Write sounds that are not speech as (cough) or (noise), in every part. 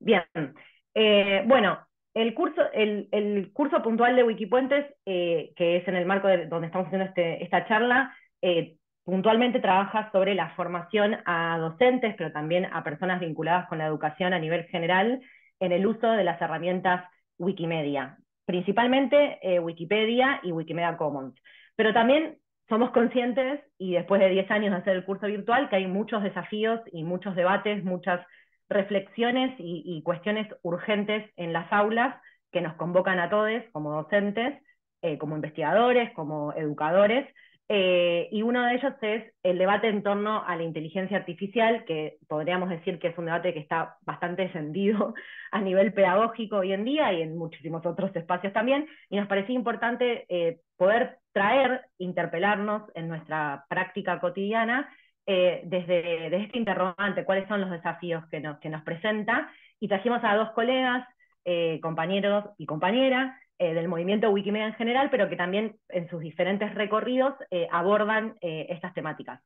Bien. Eh, bueno, el curso, el, curso puntual de Wikipuentes, eh, que es en el marco de donde estamos haciendo este, esta charla, eh, puntualmente trabaja sobre la formación a docentes, pero también a personas vinculadas con la educación a nivel general, en el uso de las herramientas Wikimedia, principalmente Wikipedia y Wikimedia Commons. Pero también somos conscientes, y después de 10 años de hacer el curso virtual, que hay muchos desafíos y muchos debates, muchas reflexiones y, cuestiones urgentes en las aulas que nos convocan a todos como docentes, eh, como investigadores, como educadores, eh, y uno de ellos es el debate en torno a la inteligencia artificial, que podríamos decir que es un debate que está bastante extendido (laughs) a nivel pedagógico hoy en día y en muchísimos otros espacios también. Y nos parecía importante eh, poder traer, interpelarnos en nuestra práctica cotidiana eh, desde, este interrogante, cuáles son los desafíos que nos, nos presenta. Y trajimos a dos colegas, eh, compañeros y compañeras eh, del movimiento Wikimedia en general, pero que también en sus diferentes recorridos abordan estas temáticas.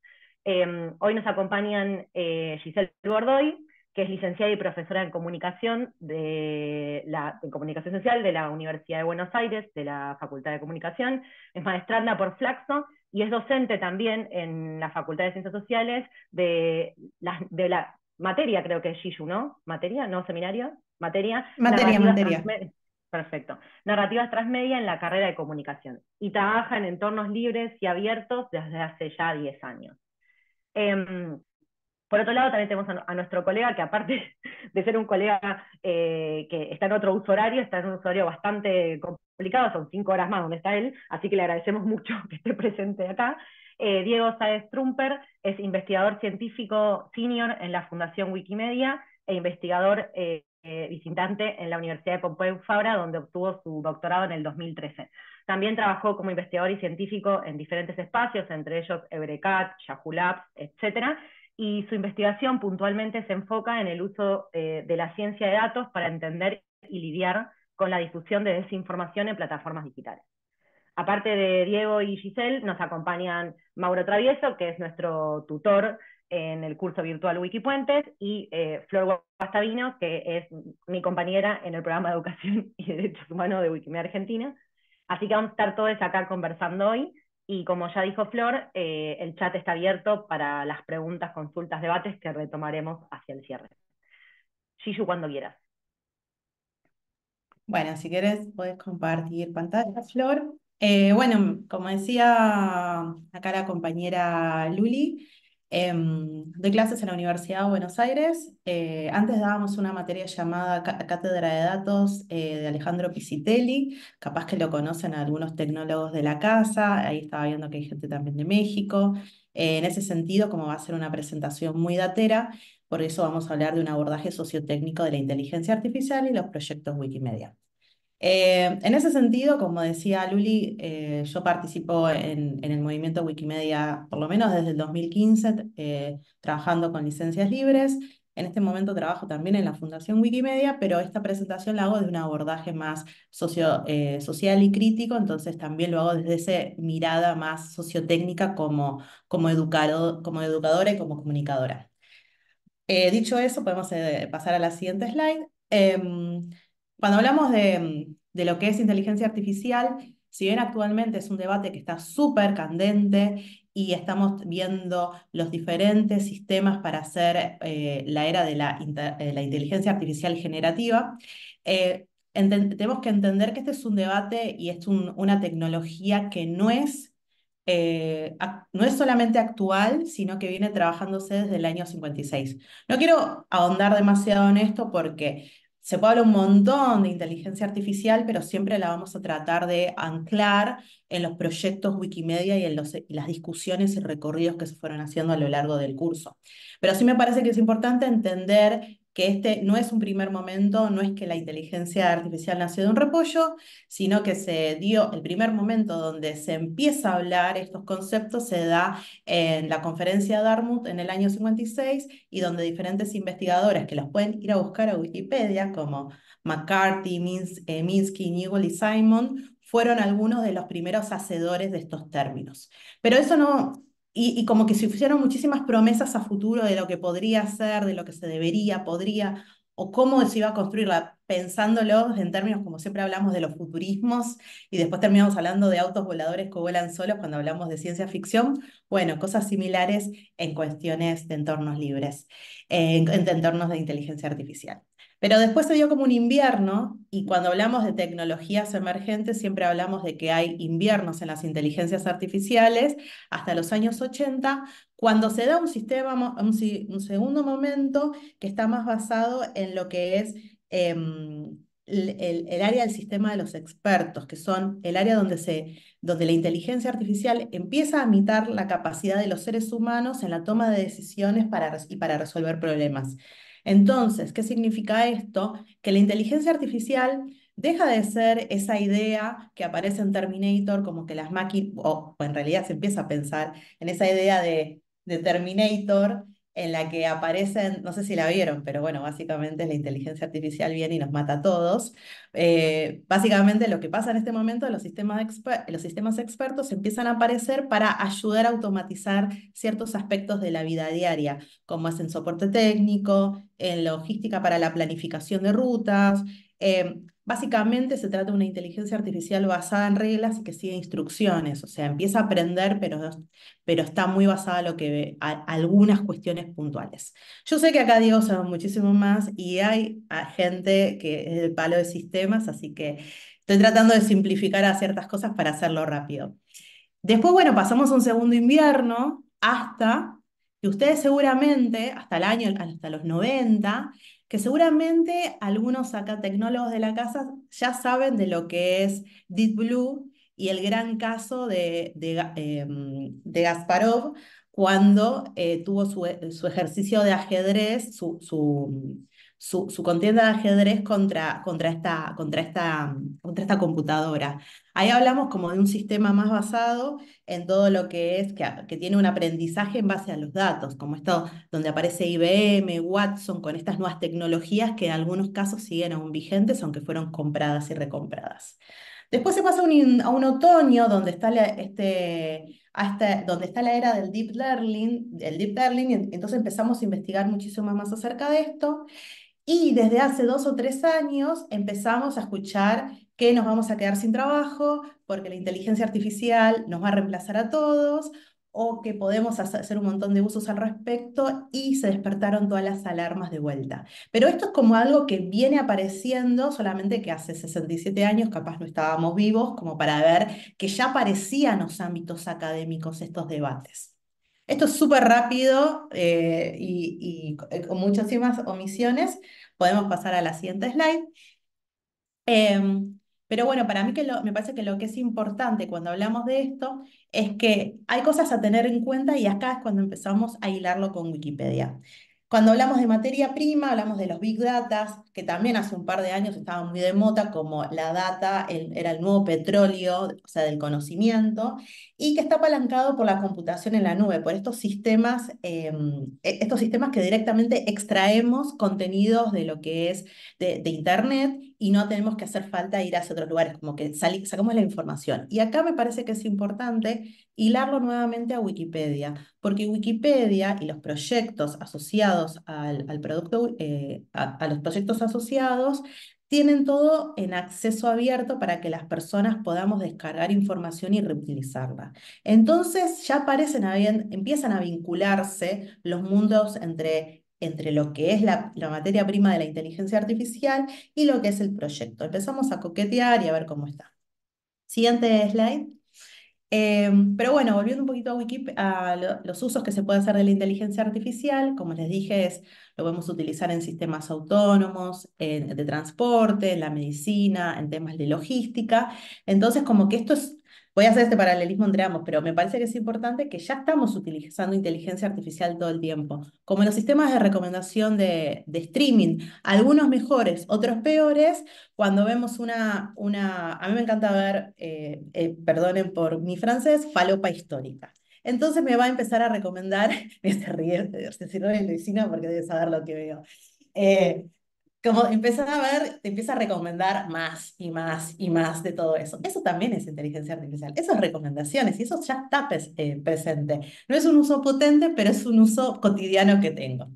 Em, hoy nos acompañan Giselle Bordoy, que es licenciada y profesora en comunicación de, la, comunicación social de la Universidad de Buenos Aires, de la Facultad de Comunicación, es maestranda por Flaxo y es docente también en la Facultad de Ciencias Sociales de la, materia, creo que es Shishu, ¿no? ¿Materia? ¿No seminario? ¿Materia? Materia, materia. Perfecto. Narrativas transmedia en la carrera de comunicación y trabaja en entornos libres y abiertos desde hace ya 10 años. Em, por otro lado, también tenemos a, nuestro colega, que aparte (laughs) de ser un colega eh, que está en otro uso horario, está en un usuario bastante complicado, son cinco horas más donde está él, así que le agradecemos (laughs) mucho que esté presente acá. Eh, Diego Saez Trumper es investigador científico senior en la Fundación Wikimedia e investigador eh, visitante en la Universidad de Pompeu Fabra, donde obtuvo su doctorado en el 2013. También trabajó como investigador y científico en diferentes espacios, entre ellos Ebrecat, Yahoo Labs, etc y su investigación puntualmente se enfoca en el uso eh, de la ciencia de datos para entender y lidiar con la difusión de desinformación en plataformas digitales. Aparte de Diego y Giselle, nos acompañan Mauro Travieso, que es nuestro tutor en el curso virtual Wikipuentes, y eh, Flor Guastavino, que es mi compañera en el programa de Educación y Derechos Humanos de Wikimedia Argentina. Así que vamos a estar todos acá conversando hoy y como ya dijo Flor, eh, el chat está abierto para las preguntas, consultas, debates que retomaremos hacia el cierre. Shishu, cuando quieras. Bueno, si quieres, puedes compartir pantalla, Flor. Eh, bueno, como decía acá la compañera Luli, Em, doy clases en la Universidad de Buenos Aires. Eh, antes dábamos una materia llamada Cátedra de Datos eh, de Alejandro Pisitelli, capaz que lo conocen algunos tecnólogos de la casa, ahí estaba viendo que hay gente también de México. Eh, en ese sentido, como va a ser una presentación muy datera, por eso vamos a hablar de un abordaje sociotécnico de la inteligencia artificial y los proyectos Wikimedia. Eh, en ese sentido, como decía Luli, eh, yo participo en, el movimiento Wikimedia por lo menos desde el 2015, eh, trabajando con licencias libres. En este momento trabajo también en la Fundación Wikimedia, pero esta presentación la hago de un abordaje más socio, social y crítico, entonces también lo hago desde esa mirada más sociotécnica como, como, como educadora y como comunicadora. dicho eso, podemos pasar a la siguiente slide. Em, cuando hablamos de, lo que es inteligencia artificial, si bien actualmente es un debate que está súper candente y estamos viendo los diferentes sistemas para hacer eh, la era de la, eh, inteligencia artificial generativa, eh, tenemos que entender que este es un debate y es una tecnología que no es, no es solamente actual, sino que viene trabajándose desde el año 56. No quiero ahondar demasiado en esto porque se puede hablar un montón de inteligencia artificial, pero siempre la vamos a tratar de anclar en los proyectos Wikimedia y en las discusiones y recorridos que se fueron haciendo a lo largo del curso. Pero sí me parece que es importante entender que este no es un primer momento, no es que la inteligencia artificial nació de un repollo, sino que se dio el primer momento donde se empieza a hablar estos conceptos, se da en la conferencia de Dartmouth en el año 56 y donde diferentes investigadores que los pueden ir a buscar a Wikipedia, como McCarthy, eh, Minsky, Newell y Simon, fueron algunos de los primeros hacedores de estos términos. Pero eso no, y, como que se hicieron muchísimas promesas a futuro de lo que podría ser, de lo que se debería, podría, o cómo se iba a construir la pensándolos en términos, como siempre hablamos de los futurismos y después terminamos hablando de autos voladores que vuelan solos cuando hablamos de ciencia ficción, bueno, cosas similares en cuestiones de entornos libres, en, entornos de inteligencia artificial. Pero después se dio como un invierno y cuando hablamos de tecnologías emergentes siempre hablamos de que hay inviernos en las inteligencias artificiales hasta los años 80, cuando se da un sistema, un segundo momento que está más basado en lo que es Em, el, área del sistema de los expertos, que son el área donde, se, donde la inteligencia artificial empieza a imitar la capacidad de los seres humanos en la toma de decisiones para, y para resolver problemas. Entonces, ¿qué significa esto? Que la inteligencia artificial deja de ser esa idea que aparece en Terminator, como que las máquinas, o en realidad se empieza a pensar en esa idea de Terminator, en la que aparecen, no sé si la vieron, pero bueno, básicamente la inteligencia artificial viene y nos mata a todos. Eh, básicamente lo que pasa en este momento, los sistemas, los sistemas expertos empiezan a aparecer para ayudar a automatizar ciertos aspectos de la vida diaria, como es en soporte técnico, en logística para la planificación de rutas. Em, Básicamente se trata de una inteligencia artificial basada en reglas y que sigue instrucciones, o sea, empieza a aprender, pero, pero está muy basada en lo que, algunas cuestiones puntuales. Yo sé que acá Diego sabe muchísimo más y hay gente que es el palo de sistemas, así que estoy tratando de simplificar a ciertas cosas para hacerlo rápido. Después, bueno, pasamos a un segundo invierno hasta que ustedes seguramente, hasta el año, hasta los 90, que seguramente algunos acá tecnólogos de la casa ya saben de lo que es Deep Blue y el gran caso de, em, Gasparov cuando eh, tuvo su, ejercicio de ajedrez, su su, contienda de ajedrez contra, contra, esta, contra, esta, contra esta computadora. Ahí hablamos como de un sistema más basado en todo lo que es, que, tiene un aprendizaje en base a los datos, como esto donde aparece IBM, Watson, con estas nuevas tecnologías que en algunos casos siguen aún vigentes, aunque fueron compradas y recompradas. Después se pasa a un otoño donde está, la, este, donde está la era del deep learning, deep learning, entonces empezamos a investigar muchísimo más acerca de esto. Y desde hace dos o tres años empezamos a escuchar que nos vamos a quedar sin trabajo porque la inteligencia artificial nos va a reemplazar a todos o que podemos hacer un montón de usos al respecto y se despertaron todas las alarmas de vuelta. Pero esto es como algo que viene apareciendo, solamente que hace 67 años capaz no estábamos vivos como para ver que ya aparecían los ámbitos académicos estos debates. Esto es súper rápido eh, y, y, eh, con muchísimas omisiones. Podemos pasar a la siguiente slide. Em, pero bueno, para mí que me parece que lo que es importante cuando hablamos de esto es que hay cosas a tener en cuenta y acá es cuando empezamos a hilarlo con Wikipedia. Cuando hablamos de materia prima, hablamos de los big data, que también hace un par de años estaba muy de moda, como la data era el nuevo petróleo, o sea, del conocimiento, y que está apalancado por la computación en la nube, por estos sistemas, em, e, estos sistemas que directamente extraemos contenidos de lo que es de, Internet y no tenemos que hacer falta ir hacia otros lugares, como que sacamos la información. Y acá me parece que es importante hilarlo nuevamente a Wikipedia, porque Wikipedia y los proyectos asociados al, producto, eh, a, los proyectos asociados, tienen todo en acceso abierto para que las personas podamos descargar información y reutilizarla. Entonces ya aparecen empiezan a vincularse los mundos entre, entre lo que es la, la, materia prima de la inteligencia artificial y lo que es el proyecto. Empezamos a coquetear y a ver cómo está. Siguiente slide. Em, pero bueno, volviendo un poquito a Wikipedia, a los usos que se puede hacer de la inteligencia artificial, como les dije, es, lo podemos utilizar en sistemas autónomos, de transporte, en la medicina, en temas de logística. Entonces, como que esto es voy a hacer este paralelismo entre ambos, pero me parece que es importante que ya estamos utilizando inteligencia artificial todo el tiempo, como los sistemas de recomendación de, streaming, algunos mejores, otros peores, cuando vemos una, una a mí me encanta ver, eh, eh, perdonen por mi francés, falopa histórica. Entonces me va a empezar a recomendar, (laughs) me se ríe, se el vecino porque debe saber lo que veo. Eh, como empiezas a ver, te empieza a recomendar más y más y más de todo eso. Eso también es inteligencia artificial, Esas recomendaciones y eso ya está eh, presente. No es un uso potente, pero es un uso cotidiano que tengo.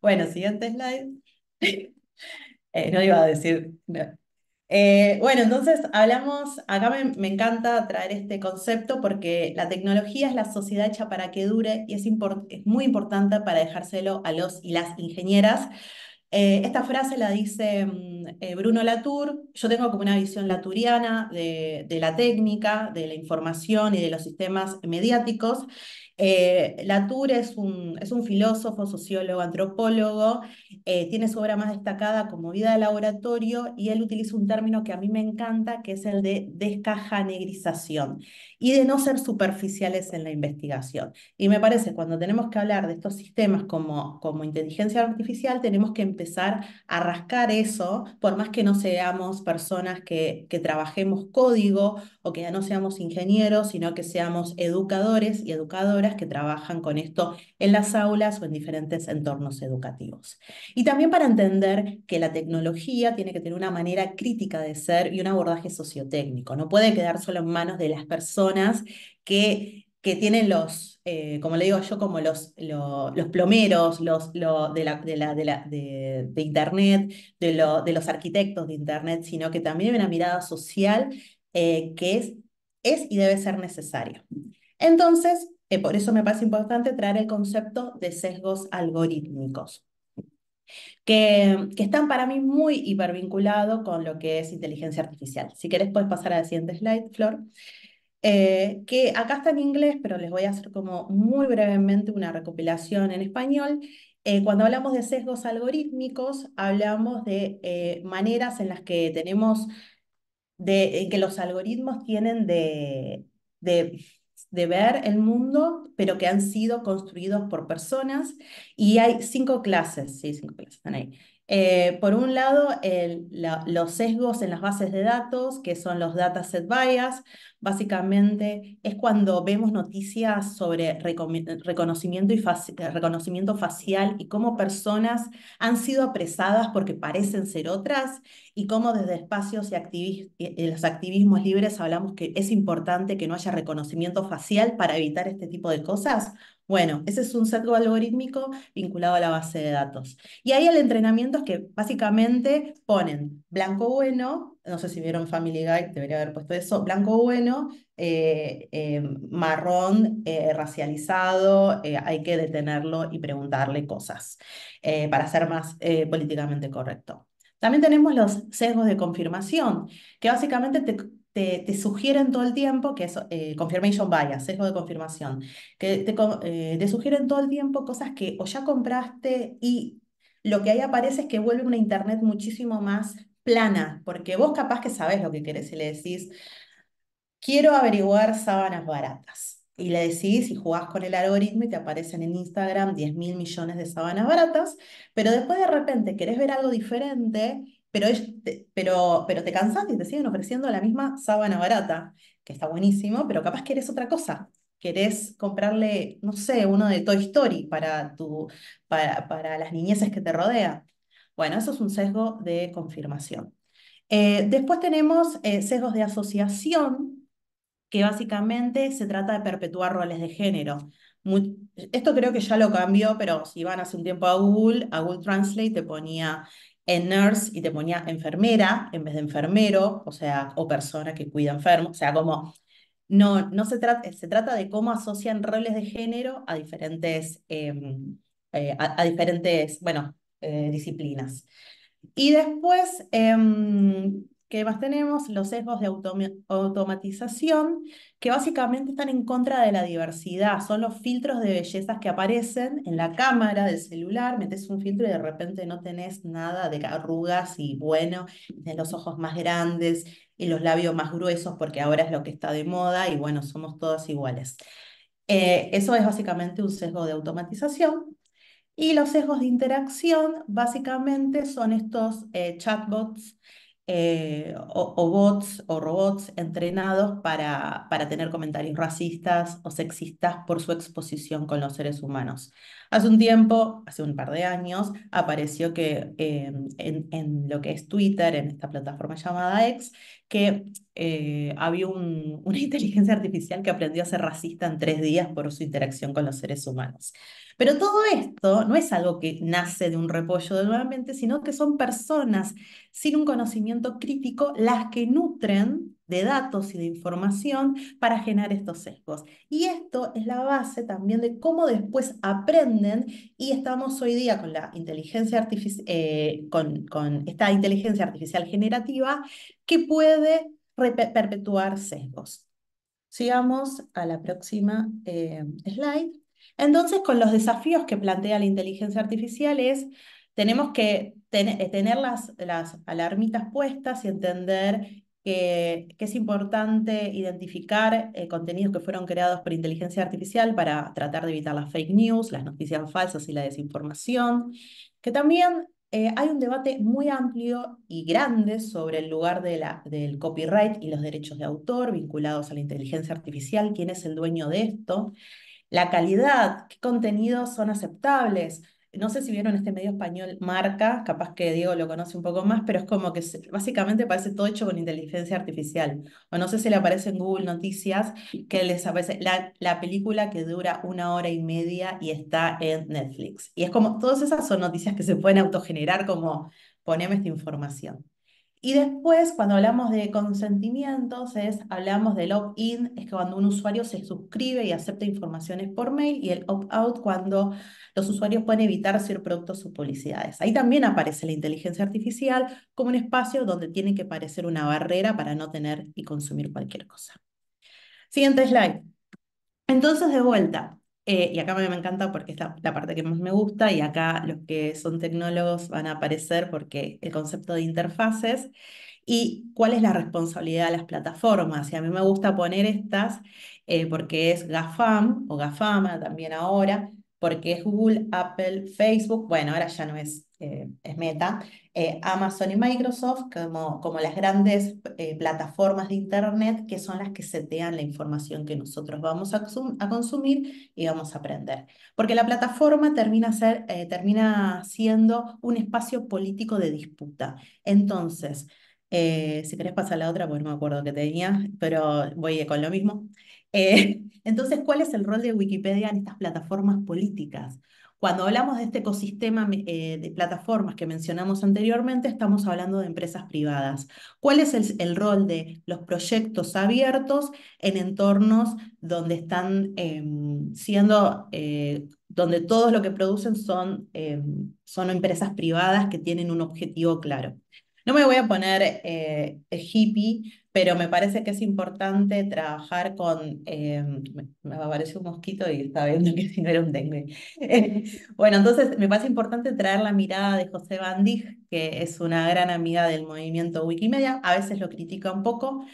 Bueno, siguiente slide. (laughs) Eh, no iba a decir... Eh, bueno, entonces hablamos, acá me, me encanta traer este concepto porque la tecnología es la sociedad hecha para que dure y es, es muy importante para dejárselo a los y las ingenieras eh, esta frase la dice mm, eh, Bruno Latour. Yo tengo como una visión laturiana de, la técnica, de la información y de los sistemas mediáticos. Eh, Latour es un, es un, filósofo, sociólogo, antropólogo. tiene su obra más destacada como Vida de Laboratorio y él utiliza un término que a mí me encanta, que es el de descajanegrización y de no ser superficiales en la investigación. Y me parece, cuando tenemos que hablar de estos sistemas como, como inteligencia artificial, tenemos que empezar empezar a rascar eso, por más que no seamos personas que, trabajemos código o que ya no seamos ingenieros, sino que seamos educadores y educadoras que trabajan con esto en las aulas o en diferentes entornos educativos. Y también para entender que la tecnología tiene que tener una manera crítica de ser y un abordaje sociotécnico. No puede quedar solo en manos de las personas que que tienen los, eh, como le digo yo, como los, los, plomeros, los de, la, de, la, de, Internet, de, lo, de los arquitectos de Internet, sino que también hay una mirada social eh, que es, es y debe ser necesaria. Entonces, eh, por eso me parece importante traer el concepto de sesgos algorítmicos. Que, que, están para mí muy hipervinculados con lo que es inteligencia artificial. Si querés, puedes pasar la siguiente slide, Flor. Eh, que acá está en inglés, pero les voy a hacer como muy brevemente una recopilación en español. Eh, cuando hablamos de sesgos algorítmicos, hablamos de eh, maneras en las que tenemos, de, que los algoritmos tienen de, de, ver el mundo, pero que han sido construidos por personas. Y hay cinco clases, sí, cinco clases están ahí. por un lado, los sesgos en las bases de datos, que son los dataset bias básicamente es cuando vemos noticias sobre reconocimiento, y eh, reconocimiento facial y cómo personas han sido apresadas porque parecen ser otras y cómo desde espacios y eh, eh, los activismos libres hablamos que es importante que no haya reconocimiento facial para evitar este tipo de cosas. Bueno, ese es un sesgo algorítmico vinculado a la base de datos. Y ahí el entrenamiento es que básicamente ponen blanco bueno, no sé si vieron Family Guy, debería haber puesto eso, blanco bueno, eh, eh, marrón eh, racializado, hay que detenerlo y preguntarle cosas para ser más políticamente correcto. También tenemos los sesgos de confirmación, que básicamente te, sugieren todo el tiempo, que es confirmation bias, sesgo de confirmación, que te, te sugieren todo el tiempo cosas que o ya compraste y lo que ahí aparece es que vuelve una Internet muchísimo más plana, porque vos capaz que sabés lo que querés y le decís, quiero averiguar sábanas baratas. Y le decís y jugás con el algoritmo y te aparecen en Instagram 10 mil millones de sábanas baratas, pero después de repente querés ver algo diferente, pero, pero, pero te cansás y te siguen ofreciendo la misma sábana barata, que está buenísimo, pero capaz querés otra cosa querés comprarle, no sé, uno de Toy Story para, tu, para, para las niñeces que te rodean. Bueno, eso es un sesgo de confirmación. Eh, después tenemos eh, sesgos de asociación, que básicamente se trata de perpetuar roles de género. esto creo que ya lo cambió, pero si van hace un tiempo a Google, a Google Translate te ponía en nurse y te ponía enfermera en vez de enfermero, o sea, o persona que cuida enfermo, o sea, como no, no se trata, se trata de cómo asocian roles de género a diferentes, em, eh, a, diferentes, bueno, eh, disciplinas. Y después, eh, ¿qué más tenemos? Los sesgos de automatización, que básicamente están en contra de la diversidad, son los filtros de bellezas que aparecen en la cámara del celular, metes un filtro y de repente no tenés nada de arrugas y bueno, tenés los ojos más grandes y los labios más gruesos porque ahora es lo que está de moda y bueno, somos todas iguales. Eh, eso es básicamente un sesgo de automatización. Y los sesgos de interacción básicamente son estos eh, chatbots eh, o, bots o robots entrenados para, tener comentarios racistas o sexistas por su exposición con los seres humanos. Hace un tiempo, hace un par de años, apareció que eh, en, en, lo que es Twitter, en esta plataforma llamada X, que eh, había una (laughs) inteligencia artificial que aprendió a ser racista en tres días por su interacción con los seres humanos. Pero todo esto no es algo que nace de un repollo de nuevamente, sino que son personas sin un conocimiento crítico las que nutren de datos y de información para generar estos sesgos. Y esto es la base también de cómo después aprenden y estamos hoy día con, la inteligencia eh, con esta inteligencia artificial generativa que puede perpetuar sesgos. Sigamos a la próxima eh, slide. Entonces, con los desafíos que plantea la inteligencia artificial es, tenemos que eh, tener las, las alarmitas puestas y entender que, es importante identificar eh, contenidos que fueron creados por inteligencia artificial para tratar de evitar las fake news, las noticias falsas y la desinformación, que también eh, hay un debate muy amplio y grande sobre el lugar del copyright y los derechos de autor vinculados a la inteligencia artificial, quién es el dueño de esto, la calidad, qué contenidos son aceptables, no sé si vieron este medio español Marca, capaz que Diego lo conoce un poco más, pero es como que básicamente parece todo hecho con inteligencia artificial. O no sé si le aparece en Google Noticias que les aparece la, película que dura una hora y media y está en Netflix. Y es como, todas esas son noticias que se pueden autogenerar como poneme esta información. Y después, cuando hablamos de consentimientos, es, hablamos del opt-in, es cuando un usuario se suscribe y acepta informaciones por mail, y el opt-out, cuando los usuarios pueden evitar ser productos o publicidades. Ahí también aparece la inteligencia artificial como un espacio donde tiene que parecer una barrera para no tener y consumir cualquier cosa. Siguiente slide. Entonces, de vuelta, eh, y acá me encanta porque es la, parte que más me gusta y acá los que son tecnólogos van a aparecer porque el concepto de interfaces y cuál es la responsabilidad de las plataformas. Y a mí me gusta poner estas eh, porque es GAFAM o GAFAMA también ahora, porque es Google, Apple, Facebook, bueno, ahora ya no es, eh, es Meta, eh, Amazon y Microsoft como, como las grandes eh, plataformas de Internet que son las que setean la información que nosotros vamos a, consumir y vamos a aprender. Porque la plataforma termina, eh, termina siendo un espacio político de disputa. Entonces, si querés pasar a la otra, porque no me acuerdo que tenía, pero voy con lo mismo. Eh, (laughs) entonces, ¿cuál es el rol de Wikipedia en estas plataformas políticas? Cuando hablamos de este ecosistema eh, de plataformas que mencionamos anteriormente, estamos hablando de empresas privadas. ¿Cuál es el, rol de los proyectos abiertos en entornos donde están em, siendo, eh, donde todo lo que producen son, em, son empresas privadas que tienen un objetivo claro? No me voy a poner hippie pero me parece que es importante trabajar con, eh, me, apareció un mosquito y estaba viendo que (laughs) si no era un dengue. Eh, bueno, entonces me parece importante traer la mirada de José Bandig, que es una gran amiga del movimiento Wikimedia, a veces lo critica un poco,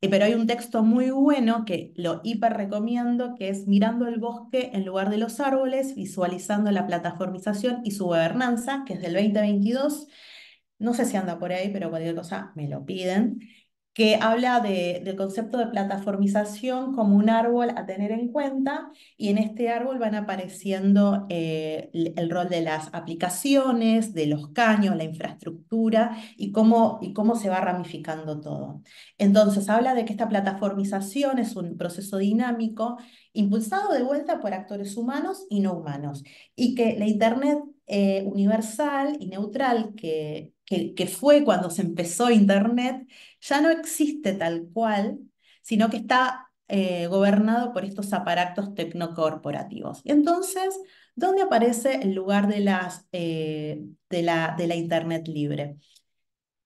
eh, pero hay un texto muy bueno que lo hiper recomiendo, que es Mirando el bosque en lugar de los árboles, visualizando la plataformización y su gobernanza, que es del 2022. No sé si anda por ahí, pero cualquier cosa me lo piden que habla del concepto de plataformización como un árbol a tener en cuenta y en este árbol van apareciendo eh, el, rol de las aplicaciones, de los caños, la infraestructura y cómo, y cómo se va ramificando todo. Entonces habla de que esta plataformización es un proceso dinámico impulsado de vuelta por actores humanos y no humanos y que la Internet eh, universal y neutral que, que fue cuando se empezó Internet, ya no existe tal cual, sino que está eh, gobernado por estos aparatos tecnocorporativos. Entonces, ¿dónde aparece el lugar de, las, eh, de, la, de la Internet libre?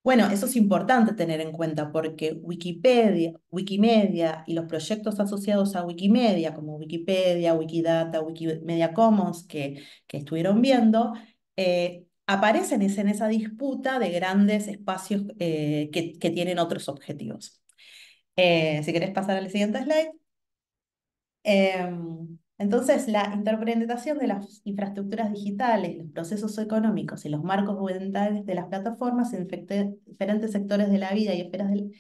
Bueno, eso es importante tener en cuenta porque Wikipedia, Wikimedia y los proyectos asociados a Wikimedia, como Wikipedia, Wikidata, Wikimedia Commons, que, que estuvieron viendo, eh, aparecen es en esa disputa de grandes espacios eh, que, tienen otros objetivos. Eh, si querés pasar al siguiente slide. Em, entonces, la interpretación de las infraestructuras digitales, los procesos económicos y los marcos gubernamentales de las plataformas en diferentes sectores de la vida y esferas del,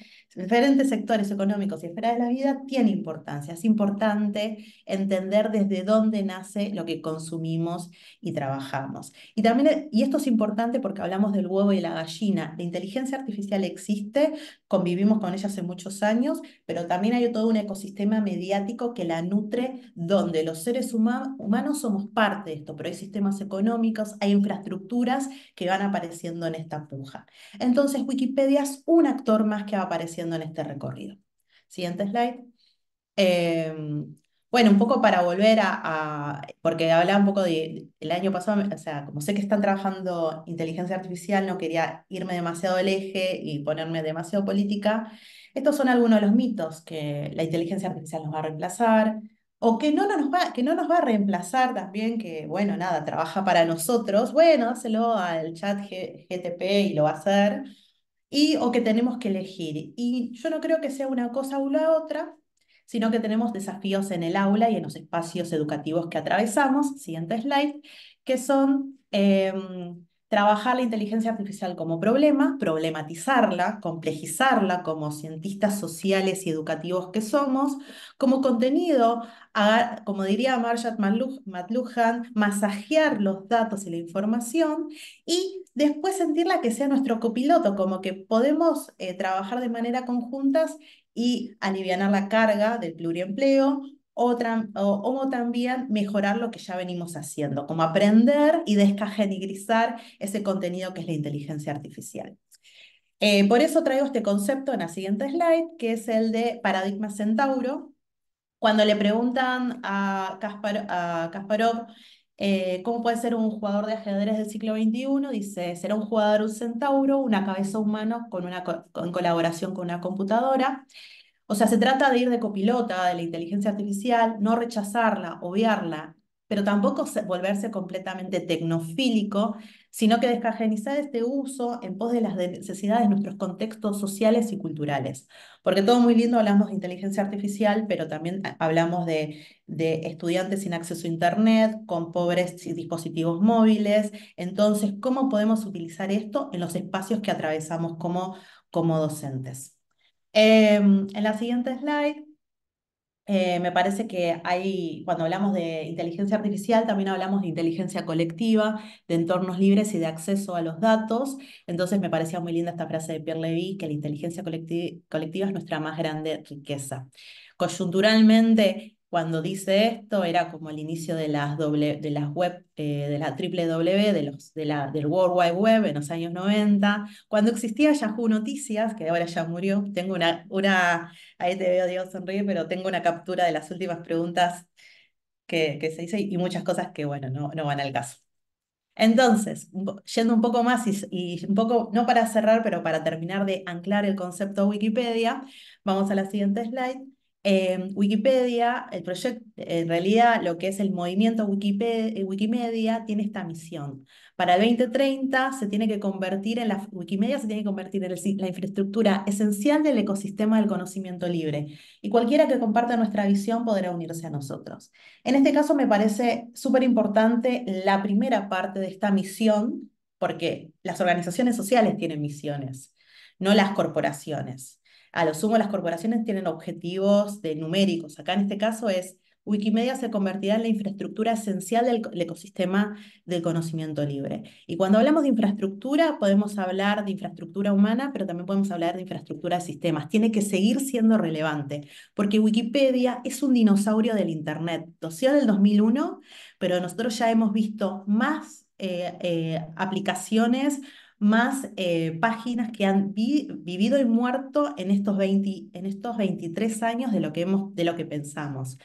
diferentes sectores económicos y esferas de la vida tiene importancia. Es importante entender desde dónde nace lo que consumimos y trabajamos. Y también, y esto es importante porque hablamos del huevo y la gallina. La inteligencia artificial existe, convivimos con ella hace muchos años, pero también hay todo un ecosistema mediático que la nutre, donde los seres humanos somos parte de esto, pero hay sistemas económicos, hay infraestructuras que van apareciendo en esta puja. Entonces, Wikipedia es un actor más que va apareciendo en este recorrido. Siguiente slide. Em, bueno, un poco para volver a, porque hablaba un poco de, el año pasado, o sea, como sé que están trabajando inteligencia artificial, no quería irme demasiado del eje y ponerme demasiado política. Estos son algunos de los mitos que la inteligencia artificial nos va a reemplazar o que no, nos va, que no nos va a reemplazar también, que bueno, nada, trabaja para nosotros, bueno, hácelo al chat GTP y lo va a hacer y o que tenemos que elegir. Y yo no creo que sea una cosa u la otra, sino que tenemos desafíos en el aula y en los espacios educativos que atravesamos, siguiente slide, que son em, trabajar la inteligencia artificial como problema, problematizarla, complejizarla como cientistas sociales y educativos que somos, como contenido, como diría Marjat Matluhan, masajear los datos y la información y después sentirla que sea nuestro copiloto, como que podemos eh, trabajar de manera conjuntas y aliviar la carga del pluriempleo o, o, también mejorar lo que ya venimos haciendo, como aprender y descajenigrizar ese contenido que es la inteligencia artificial. Eh, por eso traigo este concepto en la siguiente slide, que es el de paradigma centauro. Cuando le preguntan a, Kasparov eh, cómo puede ser un jugador de ajedrez del siglo XXI, dice, será un jugador un centauro, una cabeza humana con una en colaboración con una computadora. O sea, se trata de ir de copilota de la inteligencia artificial, no rechazarla, obviarla, pero tampoco volverse completamente tecnofílico, sino que descargenizar este uso en pos de las necesidades de nuestros contextos sociales y culturales. Porque todo muy lindo, hablamos de inteligencia artificial, pero también hablamos de, estudiantes sin acceso a Internet, con pobres dispositivos móviles. Entonces, ¿cómo podemos utilizar esto en los espacios que atravesamos como docentes? Em, en la siguiente slide, eh, me parece que hay, cuando hablamos de inteligencia artificial, también hablamos de inteligencia colectiva, de entornos libres y de acceso a los datos. Entonces me parecía muy linda esta frase de Pierre Levy, que la inteligencia colectiva es nuestra más grande riqueza. Coyunturalmente, cuando dice esto, era como el inicio de las, doble, de las web, eh, de la www, de los, de la, del World Wide Web en los años 90, cuando existía Yahoo Noticias, que ahora ya murió. Tengo una, una ahí te veo, Dios, sonríe, pero tengo una captura de las últimas preguntas que, se hizo y, muchas cosas que, bueno, no, no van al caso. Entonces, yendo un poco más y, y, un poco, no para cerrar, pero para terminar de anclar el concepto Wikipedia, vamos a la siguiente slide. Wikipedia, el proyecto, en realidad lo que es el movimiento eh, Wikimedia, tiene esta misión. Para el 2030 se tiene que convertir en la Wikimedia, se tiene que convertir en la infraestructura esencial del ecosistema del conocimiento libre. Y cualquiera que comparta nuestra visión podrá unirse a nosotros. En este caso me parece súper importante la primera parte de esta misión, porque las organizaciones sociales tienen misiones, no las corporaciones. A lo sumo, las corporaciones tienen objetivos de numéricos. Acá en este caso es Wikimedia se convertirá en la infraestructura esencial del ecosistema del conocimiento libre. Y cuando hablamos de infraestructura, podemos hablar de infraestructura humana, pero también podemos hablar de infraestructura de sistemas. Tiene que seguir siendo relevante, porque Wikipedia es un dinosaurio del Internet. Nació en el 2001, pero nosotros ya hemos visto más eh, eh, aplicaciones más eh, páginas que han vivido y muerto en estos, 20, en estos 23 años de lo, que hemos, de lo que pensamos.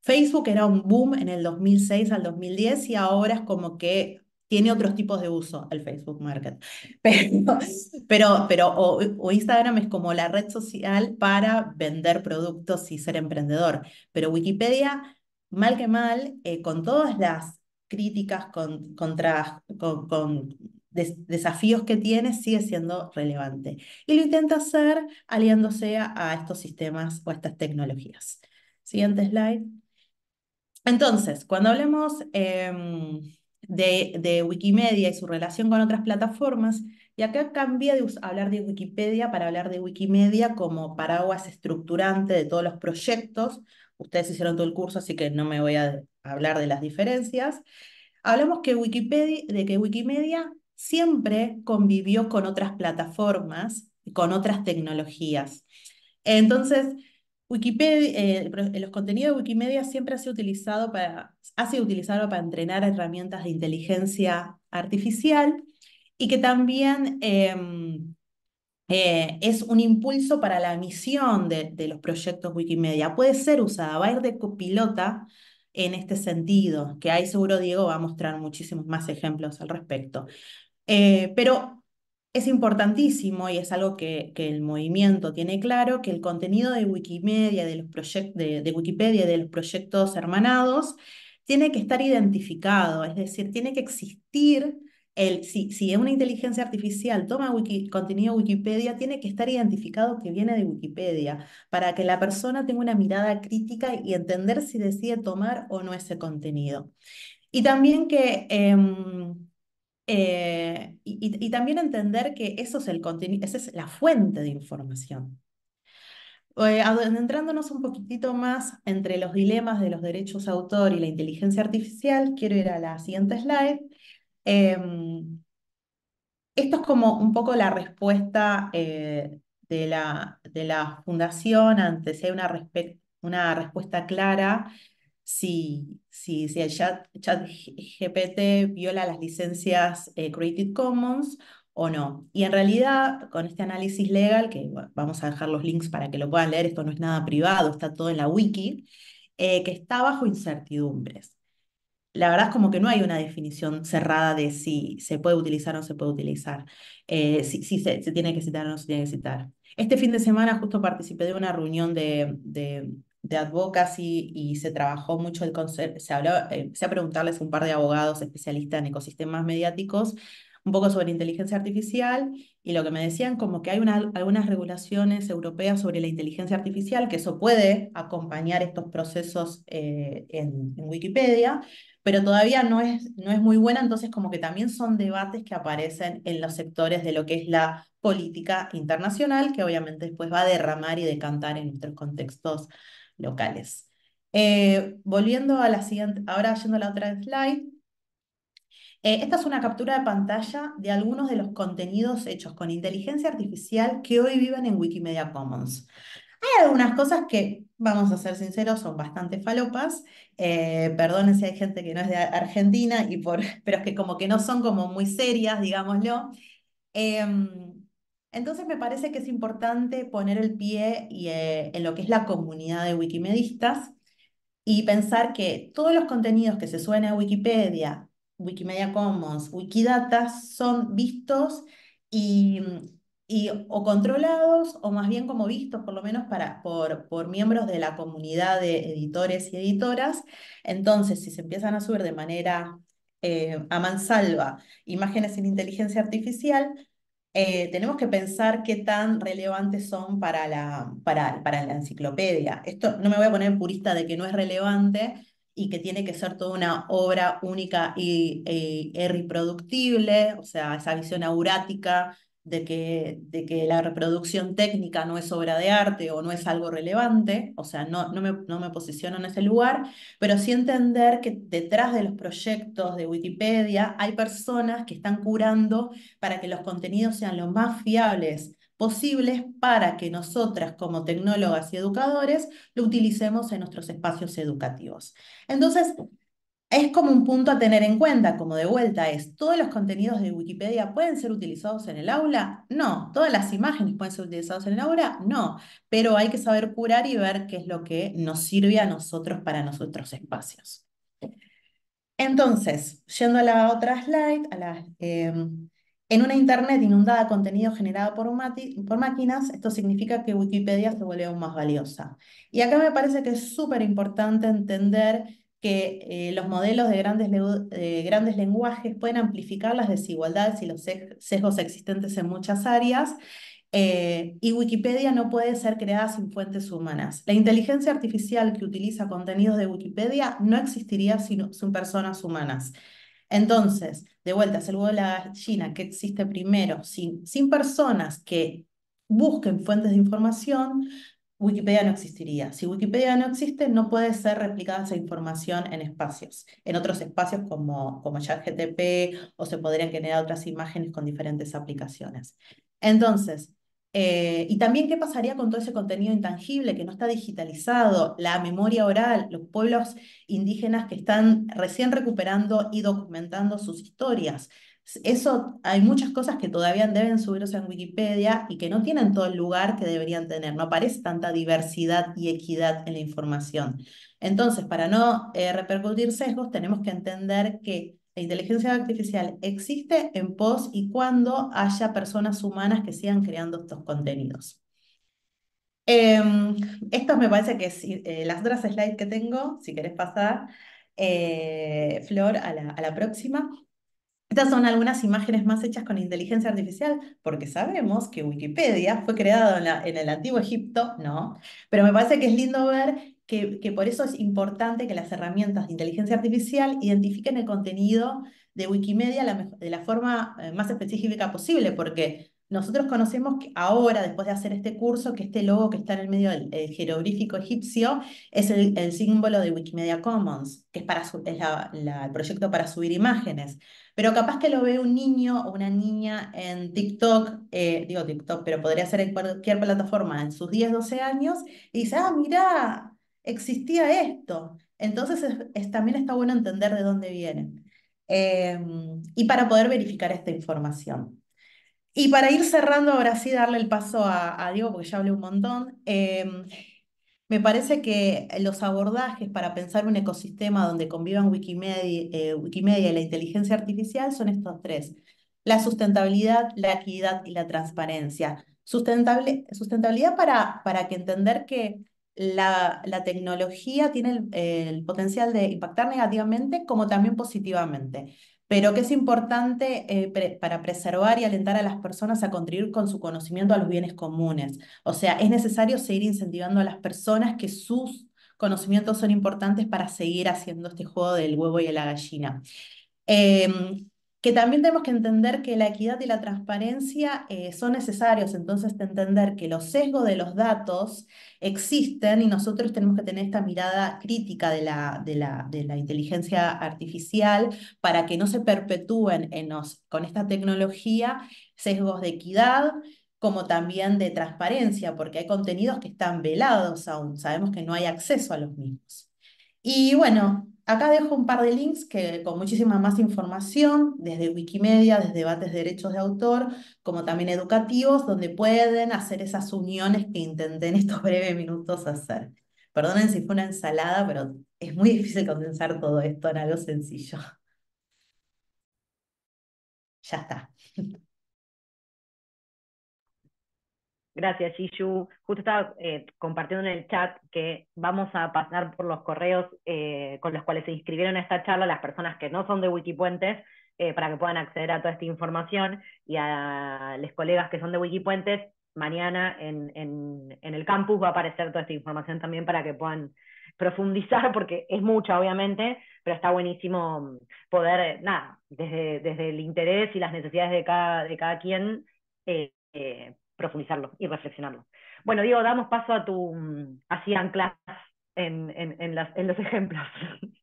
Facebook era un boom en el 2006 al 2010 y ahora es como que tiene otros tipos de uso el Facebook Market. (laughs) Pero, pero, o, Instagram es como la red social para vender productos y ser emprendedor. Pero Wikipedia, mal que mal, eh, con todas las críticas contra, con, con desafíos que tiene sigue siendo relevante. Y lo intenta hacer aliándose a, estos sistemas o a estas tecnologías. Siguiente slide. Entonces, cuando hablemos em, de, Wikimedia y su relación con otras plataformas, y acá cambia de hablar de Wikipedia para hablar de Wikimedia como paraguas estructurante de todos los proyectos. Ustedes hicieron todo el curso, así que no me voy a hablar de las diferencias. Hablamos que Wikipedia, de que Wikimedia siempre convivió con otras plataformas y con otras tecnologías. Entonces, Wikipedia, eh, eh, los contenidos de Wikimedia siempre ha sido, utilizado para, sido utilizado para entrenar herramientas de inteligencia artificial y que también em, eh, es un impulso para la misión de, de, los proyectos Wikimedia. Puede ser usada, va a ir de copilota en este sentido, que ahí seguro Diego va a mostrar muchísimos más ejemplos al respecto. Eh, pero es importantísimo y es algo que, el movimiento tiene claro, que el contenido de Wikimedia, de, los de, de Wikipedia, de los proyectos hermanados, tiene que estar identificado, es decir, tiene que existir el, si, una inteligencia artificial toma contenido contenido Wikipedia, tiene que estar identificado que viene de Wikipedia, para que la persona tenga una mirada crítica y entender si decide tomar o no ese contenido. Y también que em, eh, y, también entender que eso es el esa es la fuente de información. Eh, adentrándonos un poquitito más entre los dilemas de los derechos autor y la inteligencia artificial, quiero ir a la siguiente slide. Em, esto es como un poco la respuesta eh, de la, de, la, fundación antes si hay una, una respuesta clara si, si, si el chat, chat GPT viola las licencias eh, Creative Commons o no. Y en realidad, con este análisis legal, que vamos a dejar los links para que lo puedan leer, esto no es nada privado, está todo en la wiki, eh, que está bajo incertidumbres. La verdad es como que no hay una definición cerrada de si se puede utilizar o no se puede utilizar, eh, si, si se, se, tiene que citar o no se tiene que citar. Este fin de semana justo participé de una reunión de, de de advocacy y se trabajó mucho el concepto, se habló, eh, empecé a preguntarles un par de abogados especialistas en ecosistemas mediáticos un poco sobre inteligencia artificial y lo que me decían como que hay algunas regulaciones europeas sobre la inteligencia artificial, que eso puede acompañar estos procesos eh, en, Wikipedia, pero todavía no es, no es muy buena, entonces como que también son debates que aparecen en los sectores de lo que es la política internacional, que obviamente después va a derramar y decantar en nuestros contextos locales. Eh, volviendo a la siguiente, ahora yendo a la otra slide. Eh, esta es una captura de pantalla de algunos de los contenidos hechos con inteligencia artificial que hoy viven en Wikimedia Commons. Hay algunas cosas que, vamos a ser sinceros, son bastante falopas. Eh, perdonen si hay gente que no es de Argentina, y por, (laughs) pero es que como que no son como muy serias, digámoslo. Em, entonces me parece que es importante poner el pie eh, en lo que es la comunidad de wikimedistas y pensar que todos los contenidos que se suben a Wikipedia, Wikimedia Commons, Wikidata, son vistos y, o controlados o más bien como vistos, por lo menos para, por, miembros de la comunidad de editores y editoras. Entonces, si se empiezan a subir de manera eh, a mansalva imágenes sin inteligencia artificial, eh, tenemos que pensar qué tan relevantes son para la, para, la enciclopedia. Esto no me voy a poner purista de que no es relevante y que tiene que ser toda una obra única y, reproductible, o sea, esa visión aurática de que, de que la reproducción técnica no es obra de arte o no es algo relevante, o sea, no, no, me, no me posiciono en ese lugar, pero sí entender que detrás de los proyectos de Wikipedia hay personas que están curando para que los contenidos sean lo más fiables posibles para que nosotras como tecnólogas y educadores lo utilicemos en nuestros espacios educativos. Entonces, es como un punto a tener en cuenta, como de vuelta es, ¿todos los contenidos de Wikipedia pueden ser utilizados en el aula? No. ¿Todas las imágenes pueden ser utilizadas en el aula? No. Pero hay que saber curar y ver qué es lo que nos sirve a nosotros para nuestros espacios. Entonces, yendo a la otra slide, a em, en una Internet inundada de contenido generado por, por, máquinas, esto significa que Wikipedia se vuelve aún más valiosa. Y acá me parece que es súper importante entender que eh, los modelos de grandes, grandes lenguajes pueden amplificar las desigualdades y los sesgos existentes en muchas áreas, eh, y Wikipedia no puede ser creada sin fuentes humanas. La inteligencia artificial que utiliza contenidos de Wikipedia no existiría sin, personas humanas. Entonces, de vuelta, es el la China que existe primero, sin, sin personas que busquen fuentes de información, Wikipedia no existiría. Si Wikipedia no existe, no puede ser replicada esa información en espacios, en otros espacios como, como ChatGTP o se podrían generar otras imágenes con diferentes aplicaciones. Entonces, eh, y también qué pasaría con todo ese contenido intangible que no está digitalizado, la memoria oral, los pueblos indígenas que están recién recuperando y documentando sus historias. Eso, hay muchas cosas que todavía deben subirse en Wikipedia y que no tienen todo el lugar que deberían tener. No aparece tanta diversidad y equidad en la información. Entonces, para no eh, repercutir sesgos, tenemos que entender que la inteligencia artificial existe en pos y cuando haya personas humanas que sigan creando estos contenidos. estas em, esto me parece que eh, las otras slides que tengo, si querés pasar, eh, Flor, a la próxima. Estas son algunas imágenes más hechas con inteligencia artificial, porque sabemos que Wikipedia fue creado en, el antiguo Egipto, ¿no? Pero me parece que es lindo ver que, por eso es importante que las herramientas de inteligencia artificial identifiquen el contenido de Wikimedia de la forma eh, más específica posible, porque nosotros conocemos que ahora, después de hacer este curso, que este logo que está en el medio del eh, jeroglífico egipcio es el, símbolo de Wikimedia Commons, que es, para el proyecto para subir imágenes. Pero capaz que lo ve un niño o una niña en TikTok, eh, digo TikTok, pero podría ser en cualquier plataforma, en sus 10, 12 años, y dice, ah, mirá, existía esto. Entonces también está bueno entender de dónde viene. Em, y para poder verificar esta información. Y para ir cerrando, ahora sí, darle el paso a, Diego, porque ya hablé un montón. Em, me parece que los abordajes para pensar un ecosistema donde convivan Wikimedia, eh, Wikimedia y la inteligencia artificial son estos tres. La sustentabilidad, la equidad y la transparencia. Sustentable, sustentabilidad para, para que entender que la, tecnología tiene el potencial de impactar negativamente como también positivamente pero que es importante eh, para preservar y alentar a las personas a contribuir con su conocimiento a los bienes comunes. O sea, es necesario seguir incentivando a las personas que sus conocimientos son importantes para seguir haciendo este juego del huevo y de la gallina. Em, que también tenemos que entender que la equidad y la transparencia eh, son necesarios, entonces entender que los sesgos de los datos existen y nosotros tenemos que tener esta mirada crítica de la, inteligencia artificial para que no se perpetúen en nos con esta tecnología sesgos de equidad, como también de transparencia, porque hay contenidos que están velados aún, sabemos que no hay acceso a los mismos. Y bueno, acá dejo un par de links que, con muchísima más información, desde Wikimedia, desde debates de derechos de autor, como también educativos, donde pueden hacer esas uniones que intenté en estos (laughs) breves minutos hacer. Perdonen si fue una ensalada, pero es muy difícil condensar todo esto en algo sencillo. (laughs) Ya está. Gracias, Yishu. Justo estaba eh, compartiendo en el chat que vamos a pasar por los correos eh, con los cuales se inscribieron a esta charla las personas que no son de Wikipuentes eh, para que puedan acceder a toda esta información y a los colegas que son de Wikipuentes, mañana en, el campus va a aparecer toda esta información también para que puedan profundizar, porque es mucha obviamente, pero está buenísimo poder, nada, desde, desde el interés y las necesidades de cada, de cada quien. Eh, profundizarlo y reflexionarlo. Bueno, Diego, damos paso a tu así anclas en, en, en, los ejemplos. (laughs)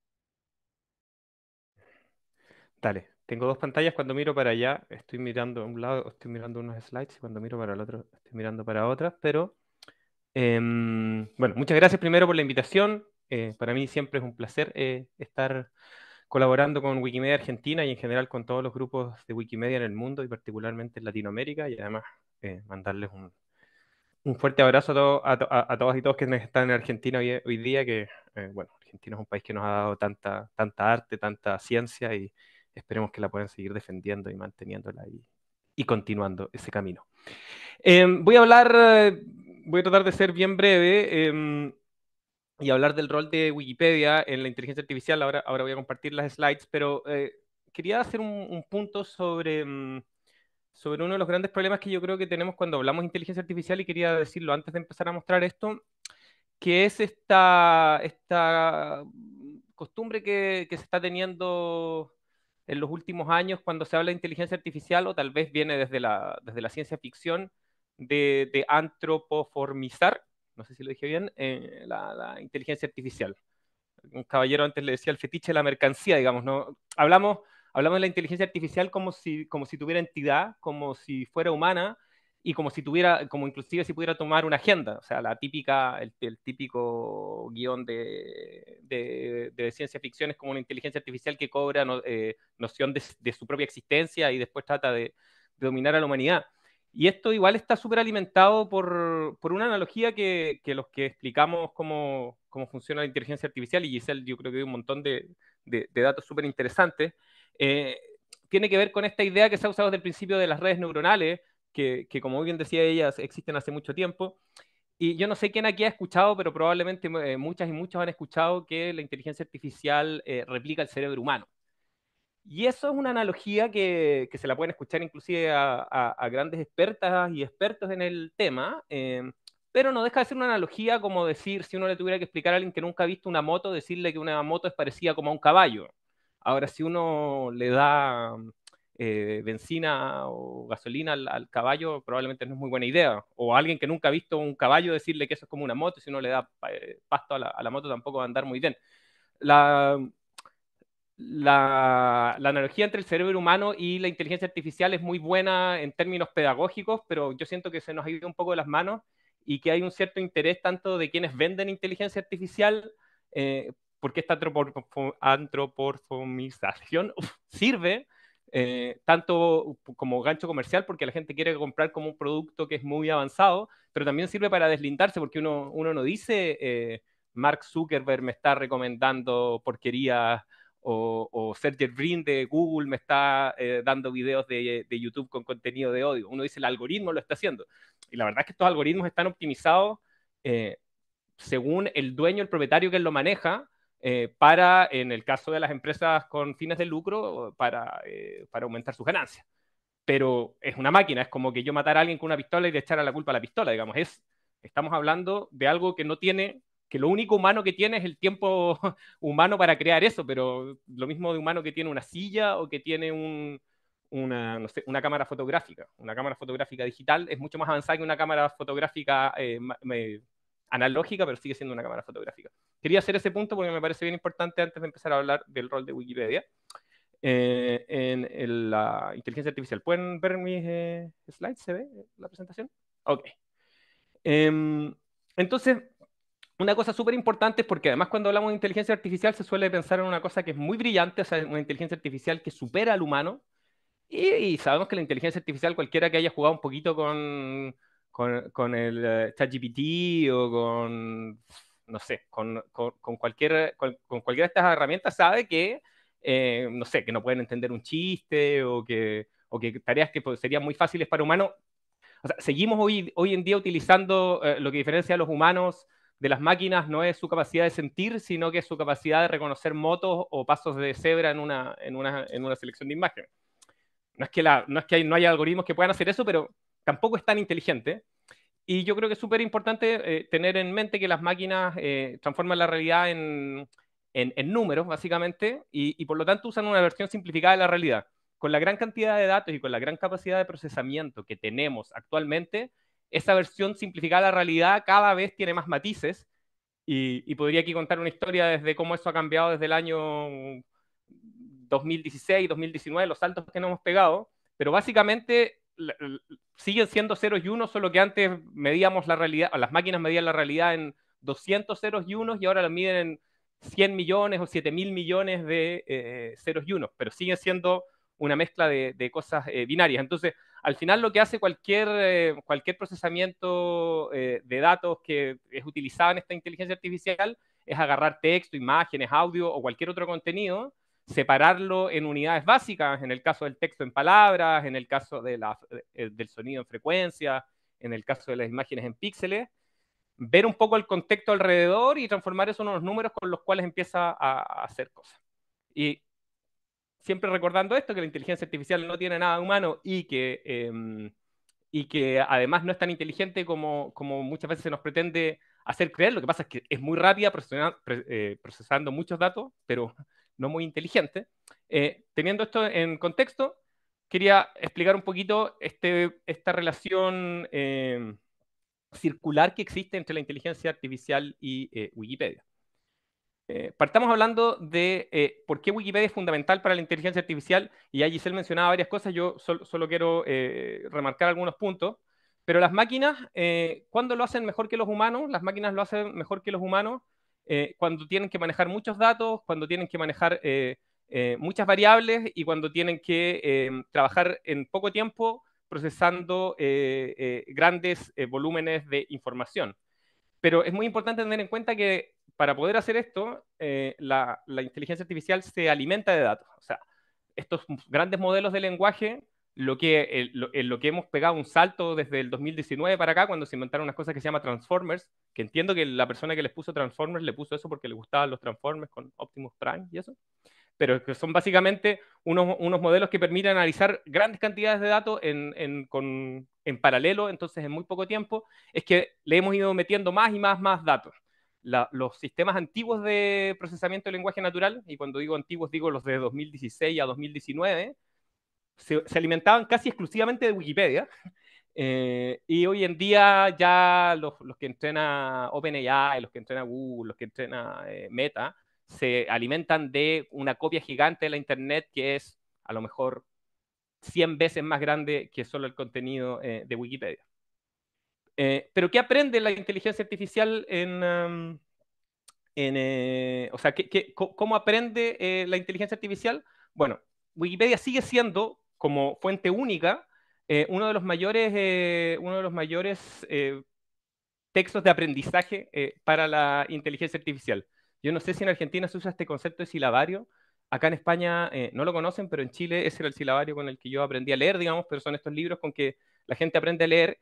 Dale, tengo dos pantallas. Cuando miro para allá, estoy mirando a un lado, estoy mirando unos slides, y cuando miro para el otro, estoy mirando para otras. Pero em, bueno, muchas gracias primero por la invitación. Eh, para mí siempre es un placer eh, estar colaborando con Wikimedia Argentina y en general con todos los grupos de Wikimedia en el mundo y particularmente en Latinoamérica. Y además eh, mandarles un, fuerte abrazo a, todos a, todas y todos que están en Argentina hoy, día, que eh, bueno, Argentina es un país que nos ha dado tanta, tanta arte, tanta ciencia y esperemos que la puedan seguir defendiendo y manteniéndola y, continuando ese camino. Em, voy a hablar, eh, voy a tratar de ser bien breve em, y hablar del rol de Wikipedia en la inteligencia artificial. Ahora, ahora voy a compartir las slides, pero eh, quería hacer un, punto sobre, mm, sobre uno de los grandes problemas que yo creo que tenemos cuando hablamos de inteligencia artificial y quería decirlo antes de empezar a mostrar esto, que es esta, esta costumbre que, se está teniendo en los últimos años cuando se habla de inteligencia artificial o tal vez viene desde la, desde la ciencia ficción de antropoformizar no sé si lo dije bien, eh, la, inteligencia artificial. Un caballero antes le decía el fetiche de la mercancía, digamos, ¿no? Hablamos, hablamos de la inteligencia artificial como si, como si tuviera entidad, como si fuera humana y como si tuviera, como inclusive si pudiera tomar una agenda, o sea, la típica, el, típico guión de, ciencia ficción es como una inteligencia artificial que cobra eh, noción de, su propia existencia y después trata de dominar a la humanidad y esto igual está súper alimentado por, una analogía que, los que explicamos cómo, cómo, funciona la inteligencia artificial, y Giselle yo creo que dio un montón de, datos súper interesantes, eh, tiene que ver con esta idea que se ha usado desde el principio de las redes neuronales, que, como bien decía ella, existen hace mucho tiempo. Y yo no sé quién aquí ha escuchado, pero probablemente eh, muchas y muchos han escuchado que la inteligencia artificial eh, replica el cerebro humano. Y eso es una analogía que, se la pueden escuchar inclusive a, grandes expertas y expertos en el tema, em, pero no deja de ser una analogía como decir, si uno le tuviera que explicar a alguien que nunca ha visto una moto, decirle que una moto es parecida como a un caballo. Ahora, si uno le da eh, benzina o gasolina al, caballo, probablemente no es muy buena idea. O a alguien que nunca ha visto un caballo, decirle que eso es como una moto, si uno le da eh, pasto a la, a la moto tampoco va a andar muy bien. La, la, la, analogía entre el cerebro humano y la inteligencia artificial es muy buena en términos pedagógicos, pero yo siento que se nos ha ido un poco de las manos y que hay un cierto interés tanto de quienes venden inteligencia artificial, eh, porque esta antropoformización sirve eh, tanto como gancho comercial, porque la gente quiere comprar como un producto que es muy avanzado, pero también sirve para deslindarse, porque uno, uno no dice, eh, Mark Zuckerberg me está recomendando porquerías o, o Sergey Brin de Google me está eh, dando videos de, YouTube con contenido de odio. Uno dice, el algoritmo lo está haciendo. Y la verdad es que estos algoritmos están optimizados eh, según el dueño, el propietario que lo maneja, eh, para, en el caso de las empresas con fines de lucro, para, aumentar sus ganancias. Pero es una máquina, es como que yo matar a alguien con una pistola y le echara la culpa a la pistola, digamos. Es, estamos hablando de algo que no tiene que lo único humano que tiene es el tiempo (laughs) humano para crear eso, pero lo mismo de humano que tiene una silla o que tiene una, cámara fotográfica. Una cámara fotográfica digital es mucho más avanzada que una cámara fotográfica eh, analógica, pero sigue siendo una cámara fotográfica. Quería hacer ese punto porque me parece bien importante antes de empezar a hablar del rol de Wikipedia eh, en, la inteligencia artificial. ¿Pueden ver mis eh, slides? ¿Se ve la presentación? Ok. Em, entonces, una cosa súper importante es porque además cuando hablamos de inteligencia artificial se suele pensar en una cosa que es muy brillante, o sea, una inteligencia artificial que supera al humano. Y, sabemos que la inteligencia artificial, cualquiera que haya jugado un poquito con, el eh, ChatGPT o con, no sé, con, cualquier, con, cualquiera de estas herramientas, sabe que, eh, no sé, que no pueden entender un chiste o que, o que tareas que pues, serían muy fáciles para humanos. O sea, seguimos hoy, hoy en día utilizando eh, lo que diferencia a los humanos de las máquinas no es su capacidad de sentir, sino que es su capacidad de reconocer motos o pasos de cebra en una, en una, selección de imagen No es que, la, no, es que no haya algoritmos que puedan hacer eso, pero tampoco es tan inteligente. Y yo creo que es súper importante eh, tener en mente que las máquinas eh, transforman la realidad en, números, básicamente, y, y, por lo tanto usan una versión simplificada de la realidad. Con la gran cantidad de datos y con la gran capacidad de procesamiento que tenemos actualmente, esa versión simplificada de la realidad cada vez tiene más matices y, podría aquí contar una historia desde cómo eso ha cambiado desde el año 2016, 2019, los saltos que nos hemos pegado, pero básicamente siguen siendo ceros y unos, solo que antes medíamos la realidad, las máquinas medían la realidad en 200 ceros y unos y ahora la miden en 100 millones o 7 mil millones de eh, ceros y unos, pero siguen siendo una mezcla de, cosas eh, binarias. Entonces, al final lo que hace cualquier, eh, cualquier procesamiento eh, de datos que es utilizado en esta inteligencia artificial es agarrar texto, imágenes, audio o cualquier otro contenido, separarlo en unidades básicas, en el caso del texto en palabras, en el caso del sonido en frecuencia, en el caso de las imágenes en píxeles, ver un poco el contexto alrededor y transformar eso en unos números con los cuales empieza a hacer cosas. Y siempre recordando esto, que la inteligencia artificial no tiene nada humano y que, em, y que además no es tan inteligente como, como muchas veces se nos pretende hacer creer. Lo que pasa es que es muy rápida procesando, eh, procesando muchos datos, pero (laughs) no muy inteligente. Eh, teniendo esto en contexto, quería explicar un poquito este, esta relación em, circular que existe entre la inteligencia artificial y eh, Wikipedia. Eh, partamos hablando de eh, por qué Wikipedia es fundamental para la inteligencia artificial y ya Giselle mencionaba varias cosas, yo solo quiero eh, remarcar algunos puntos, pero las máquinas, ¿cuándo lo hacen mejor que los humanos? Las máquinas lo hacen mejor que los humanos cuando tienen que manejar muchos datos, cuando tienen que manejar muchas variables y cuando tienen que em, trabajar en poco tiempo procesando grandes volúmenes de información. Pero es muy importante tener en cuenta que para poder hacer esto, eh, la, inteligencia artificial se alimenta de datos. O sea, estos grandes modelos de lenguaje, lo que, en lo que hemos pegado un salto desde el 2019 para acá, cuando se inventaron unas cosas que se llama Transformers, que entiendo que la persona que les puso Transformers le puso eso porque le gustaban los Transformers con Optimus Prime y eso, pero que son básicamente unos, modelos que permiten analizar grandes cantidades de datos en, en paralelo, entonces en muy poco tiempo, es que le hemos ido metiendo más y más, más datos los sistemas antiguos de procesamiento de lenguaje natural, y cuando digo antiguos digo los de 2016 a 2019, se, alimentaban casi exclusivamente de Wikipedia. (laughs) Eh, y hoy en día ya los, que entrena OpenAI, los que entrena Google, los que entrena eh, Meta, se alimentan de una copia gigante de la Internet que es a lo mejor 100 veces más grande que solo el contenido eh, de Wikipedia. Eh, pero ¿qué aprende la inteligencia artificial en... Eh, o sea, cómo aprende eh, la inteligencia artificial? Bueno, Wikipedia sigue siendo como fuente única uno de los mayores, uno de los mayores textos de aprendizaje para la inteligencia artificial. Yo no sé si en Argentina se usa este concepto de silabario. Acá en España no lo conocen, pero en Chile ese era el silabario con el que yo aprendí a leer, digamos, pero son estos libros con que la gente aprende a leer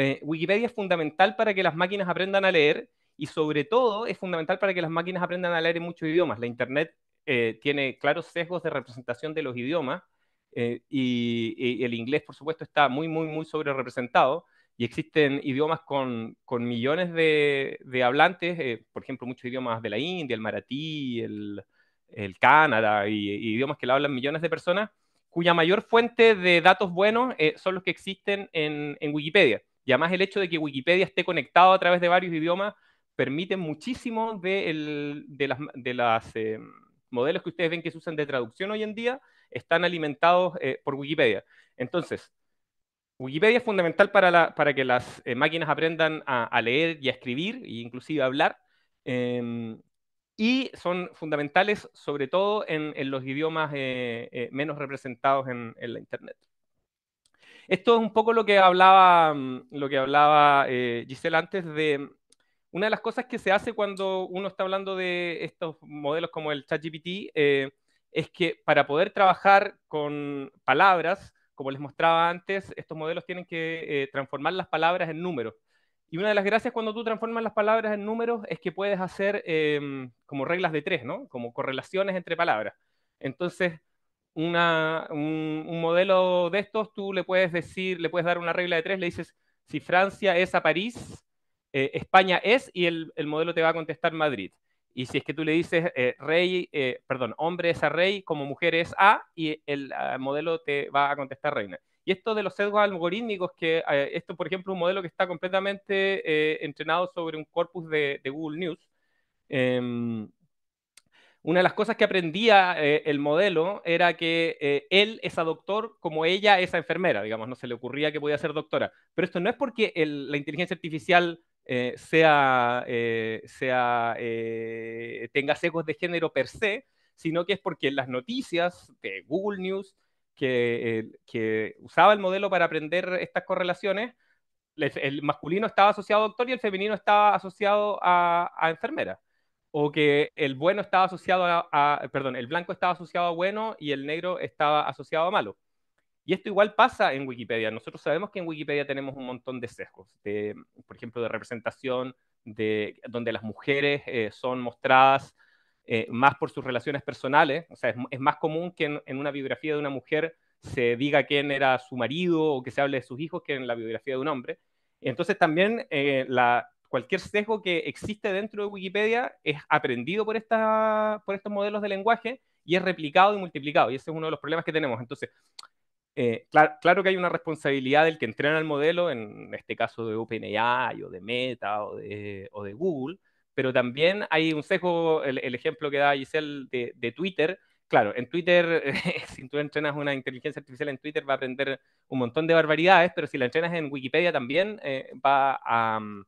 eh, Wikipedia es fundamental para que las máquinas aprendan a leer y sobre todo es fundamental para que las máquinas aprendan a leer en muchos idiomas. La Internet eh, tiene claros sesgos de representación de los idiomas eh, y, el inglés, por supuesto, está muy, muy, muy sobre y existen idiomas con, millones de, hablantes, por ejemplo, muchos idiomas de la India, el maratí, el, Canadá y, idiomas que lo hablan millones de personas cuya mayor fuente de datos buenos son los que existen en, Wikipedia. Y además el hecho de que Wikipedia esté conectado a través de varios idiomas permite muchísimo de, los las, eh, modelos que ustedes ven que se usan de traducción hoy en día, están alimentados eh, por Wikipedia. Entonces, Wikipedia es fundamental para, que las eh, máquinas aprendan a, leer y a escribir, e inclusive a hablar, em, y son fundamentales sobre todo en, los idiomas menos representados en la Internet. Esto es un poco lo que hablaba, mm, lo que hablaba eh, Giselle antes de mm, una de las cosas que se hace cuando uno está hablando de estos modelos como el ChatGPT eh, es que para poder trabajar con palabras, como les mostraba antes, estos modelos tienen que eh, transformar las palabras en números. Y una de las gracias cuando tú transformas las palabras en números es que puedes hacer como reglas de tres, ¿no? Como correlaciones entre palabras. Entonces, un, modelo de estos, tú le puedes decir, le puedes dar una regla de tres, le dices, si Francia es a París, eh, España es, y el, modelo te va a contestar Madrid. Y si es que tú le dices, eh, rey, eh, perdón, hombre es a rey, como mujer es a, y el ah, modelo te va a contestar reina. Y esto de los sesgos algorítmicos, que esto, por ejemplo, es un modelo que está completamente entrenado sobre un corpus de, de Google News em, una de las cosas que aprendía eh, el modelo era que eh, él es a doctor como ella es a enfermera, digamos, no se le ocurría que podía ser doctora. Pero esto no es porque la inteligencia artificial eh, sea, sea tenga secos de género per se, sino que es porque en las noticias de Google News que, usaba el modelo para aprender estas correlaciones, el, masculino estaba asociado a doctor y el femenino estaba asociado a, a enfermera o que el bueno estaba asociado a, perdón, el blanco estaba asociado a bueno y el negro estaba asociado a malo. Y esto igual pasa en Wikipedia. Nosotros sabemos que en Wikipedia tenemos un montón de sesgos, de, por ejemplo, de representación, de, donde las mujeres eh, son mostradas eh, más por sus relaciones personales. O sea, es, más común que en, una biografía de una mujer se diga quién era su marido o que se hable de sus hijos que en la biografía de un hombre. Entonces también eh, la, cualquier sesgo que existe dentro de Wikipedia es aprendido por, esta, por estos modelos de lenguaje y es replicado y multiplicado. Y ese es uno de los problemas que tenemos. Entonces, eh, claro, que hay una responsabilidad del que entrena el modelo, en este caso de OpenAI o de Meta o de, Google, pero también hay un sesgo, el, ejemplo que da Giselle de, de Twitter, claro, en Twitter, (laughs) si tú entrenas una inteligencia artificial en Twitter, va a aprender un montón de barbaridades, pero si la entrenas en Wikipedia también, eh, va a, mm,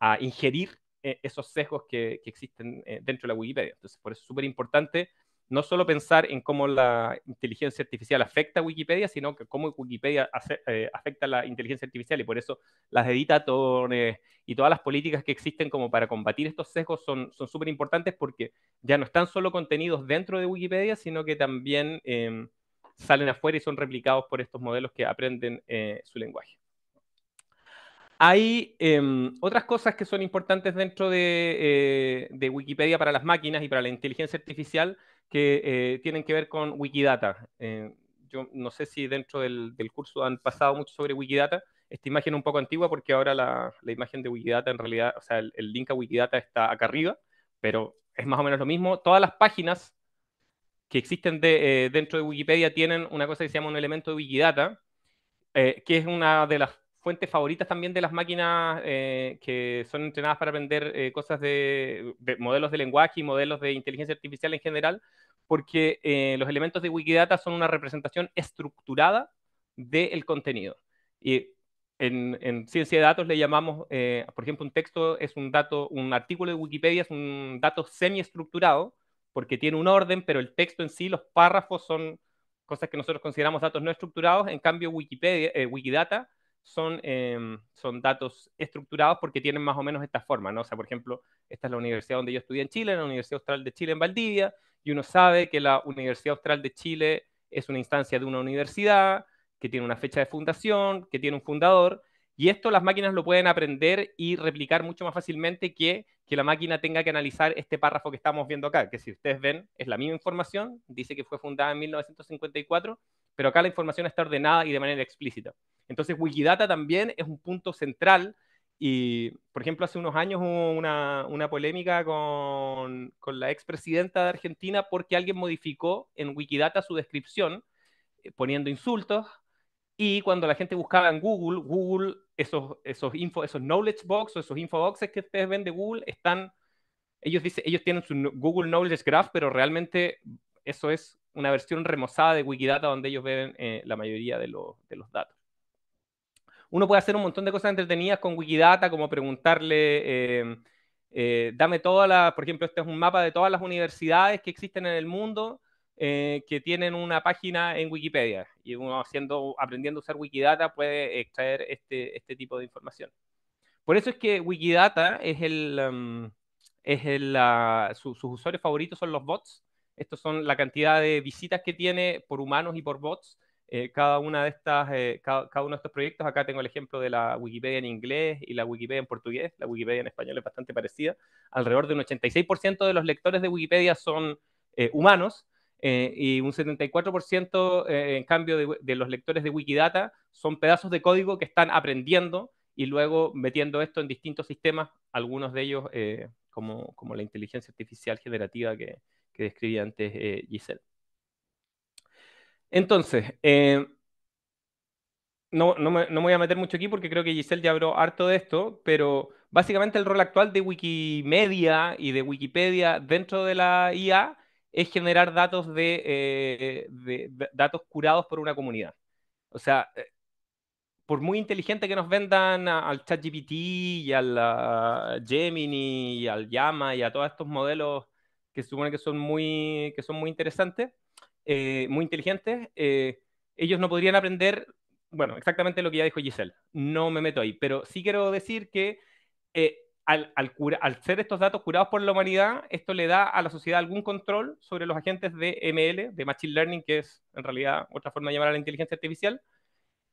a ingerir eh, esos sesgos que, existen eh, dentro de la Wikipedia. Entonces, por eso es súper importante no solo pensar en cómo la inteligencia artificial afecta a Wikipedia, sino que cómo Wikipedia eh, afecta a la inteligencia artificial y por eso las editatones y todas las políticas que existen como para combatir estos sesgos son súper importantes porque ya no están solo contenidos dentro de Wikipedia, sino que también em, salen afuera y son replicados por estos modelos que aprenden su lenguaje. Hay em, otras cosas que son importantes dentro eh, de, Wikipedia para las máquinas y para la inteligencia artificial que eh, tienen que ver con Wikidata. Eh, yo no sé si dentro del, curso han pasado mucho sobre Wikidata. Esta imagen es un poco antigua porque ahora la, imagen de Wikidata en realidad, o sea, el, link a Wikidata está acá arriba, pero es más o menos lo mismo. Todas las páginas que existen dentro de Wikipedia tienen una cosa que se llama un elemento de Wikidata, que es una de las fuentes favoritas también de las máquinas eh, que son entrenadas para aprender eh, cosas de, modelos de lenguaje y modelos de inteligencia artificial en general, porque eh, los elementos de Wikidata son una representación estructurada del contenido. Y en, ciencia de datos le llamamos, por ejemplo, un texto es un dato, un artículo de Wikipedia es un dato semiestructurado, porque tiene un orden, pero el texto en sí, los párrafos son cosas que nosotros consideramos datos no estructurados. En cambio, Wikipedia, Wikidata Em, son, datos estructurados porque tienen más o menos esta forma, ¿no? O sea, por ejemplo, esta es la universidad donde yo estudié en Chile, la Universidad Austral de Chile en Valdivia, y uno sabe que la Universidad Austral de Chile es una instancia de una universidad, que tiene una fecha de fundación, que tiene un fundador, y esto las máquinas lo pueden aprender y replicar mucho más fácilmente que, que la máquina tenga que analizar este párrafo que estamos viendo acá, que si ustedes ven es la misma información, dice que fue fundada en 1954 pero acá la información está ordenada y de manera explícita. Entonces, Wikidata también es un punto central y, por ejemplo, hace unos años hubo una, polémica con, con la expresidenta de Argentina porque alguien modificó en Wikidata su descripción eh, poniendo insultos y cuando la gente buscaba en Google, Google, esos, esos, esos knowledge box o esos boxes que ustedes ven de Google están, ellos, dicen, ellos tienen su Google Knowledge Graph, pero realmente eso es una versión remozada de Wikidata donde ellos ven eh, la mayoría de, los datos. Uno puede hacer un montón de cosas entretenidas con Wikidata, como preguntarle, em, eh, dame todas las, por ejemplo, este es un mapa de todas las universidades que existen en el mundo eh, que tienen una página en Wikipedia. Y uno haciendo, aprendiendo a usar Wikidata puede extraer este, este tipo de información. Por eso es que Wikidata es el... Em, es ah, sus usuarios favoritos son los bots, estos son la cantidad de visitas que tiene por humanos y por bots. Eh, cada, una de estas, eh, cada, uno de estos proyectos, acá tengo el ejemplo de la Wikipedia en inglés y la Wikipedia en portugués, la Wikipedia en español es bastante parecida, alrededor de un 86% de los lectores de Wikipedia son eh, humanos y un 74% en cambio de, los lectores de Wikidata son pedazos de código que están aprendiendo y luego metiendo esto en distintos sistemas, algunos de ellos como, como, la inteligencia artificial generativa que, que describía antes eh, Giselle. Entonces, eh, no, no, me, voy a meter mucho aquí porque creo que Giselle ya habló harto de esto, pero básicamente el rol actual de Wikimedia y de Wikipedia dentro de la IA es generar datos eh, de, datos curados por una comunidad. O sea, por muy inteligente que nos vendan al ChatGPT y al Gemini y al Llama y a todos estos modelos que se supone que son muy, que son muy interesantes, eh, muy inteligentes, eh, ellos no podrían aprender, bueno, exactamente lo que ya dijo Giselle, no me meto ahí, pero sí quiero decir que eh, al, al, al, ser estos datos curados por la humanidad, esto le da a la sociedad algún control sobre los agentes de ML, de Machine Learning, que es en realidad otra forma de llamar a la inteligencia artificial,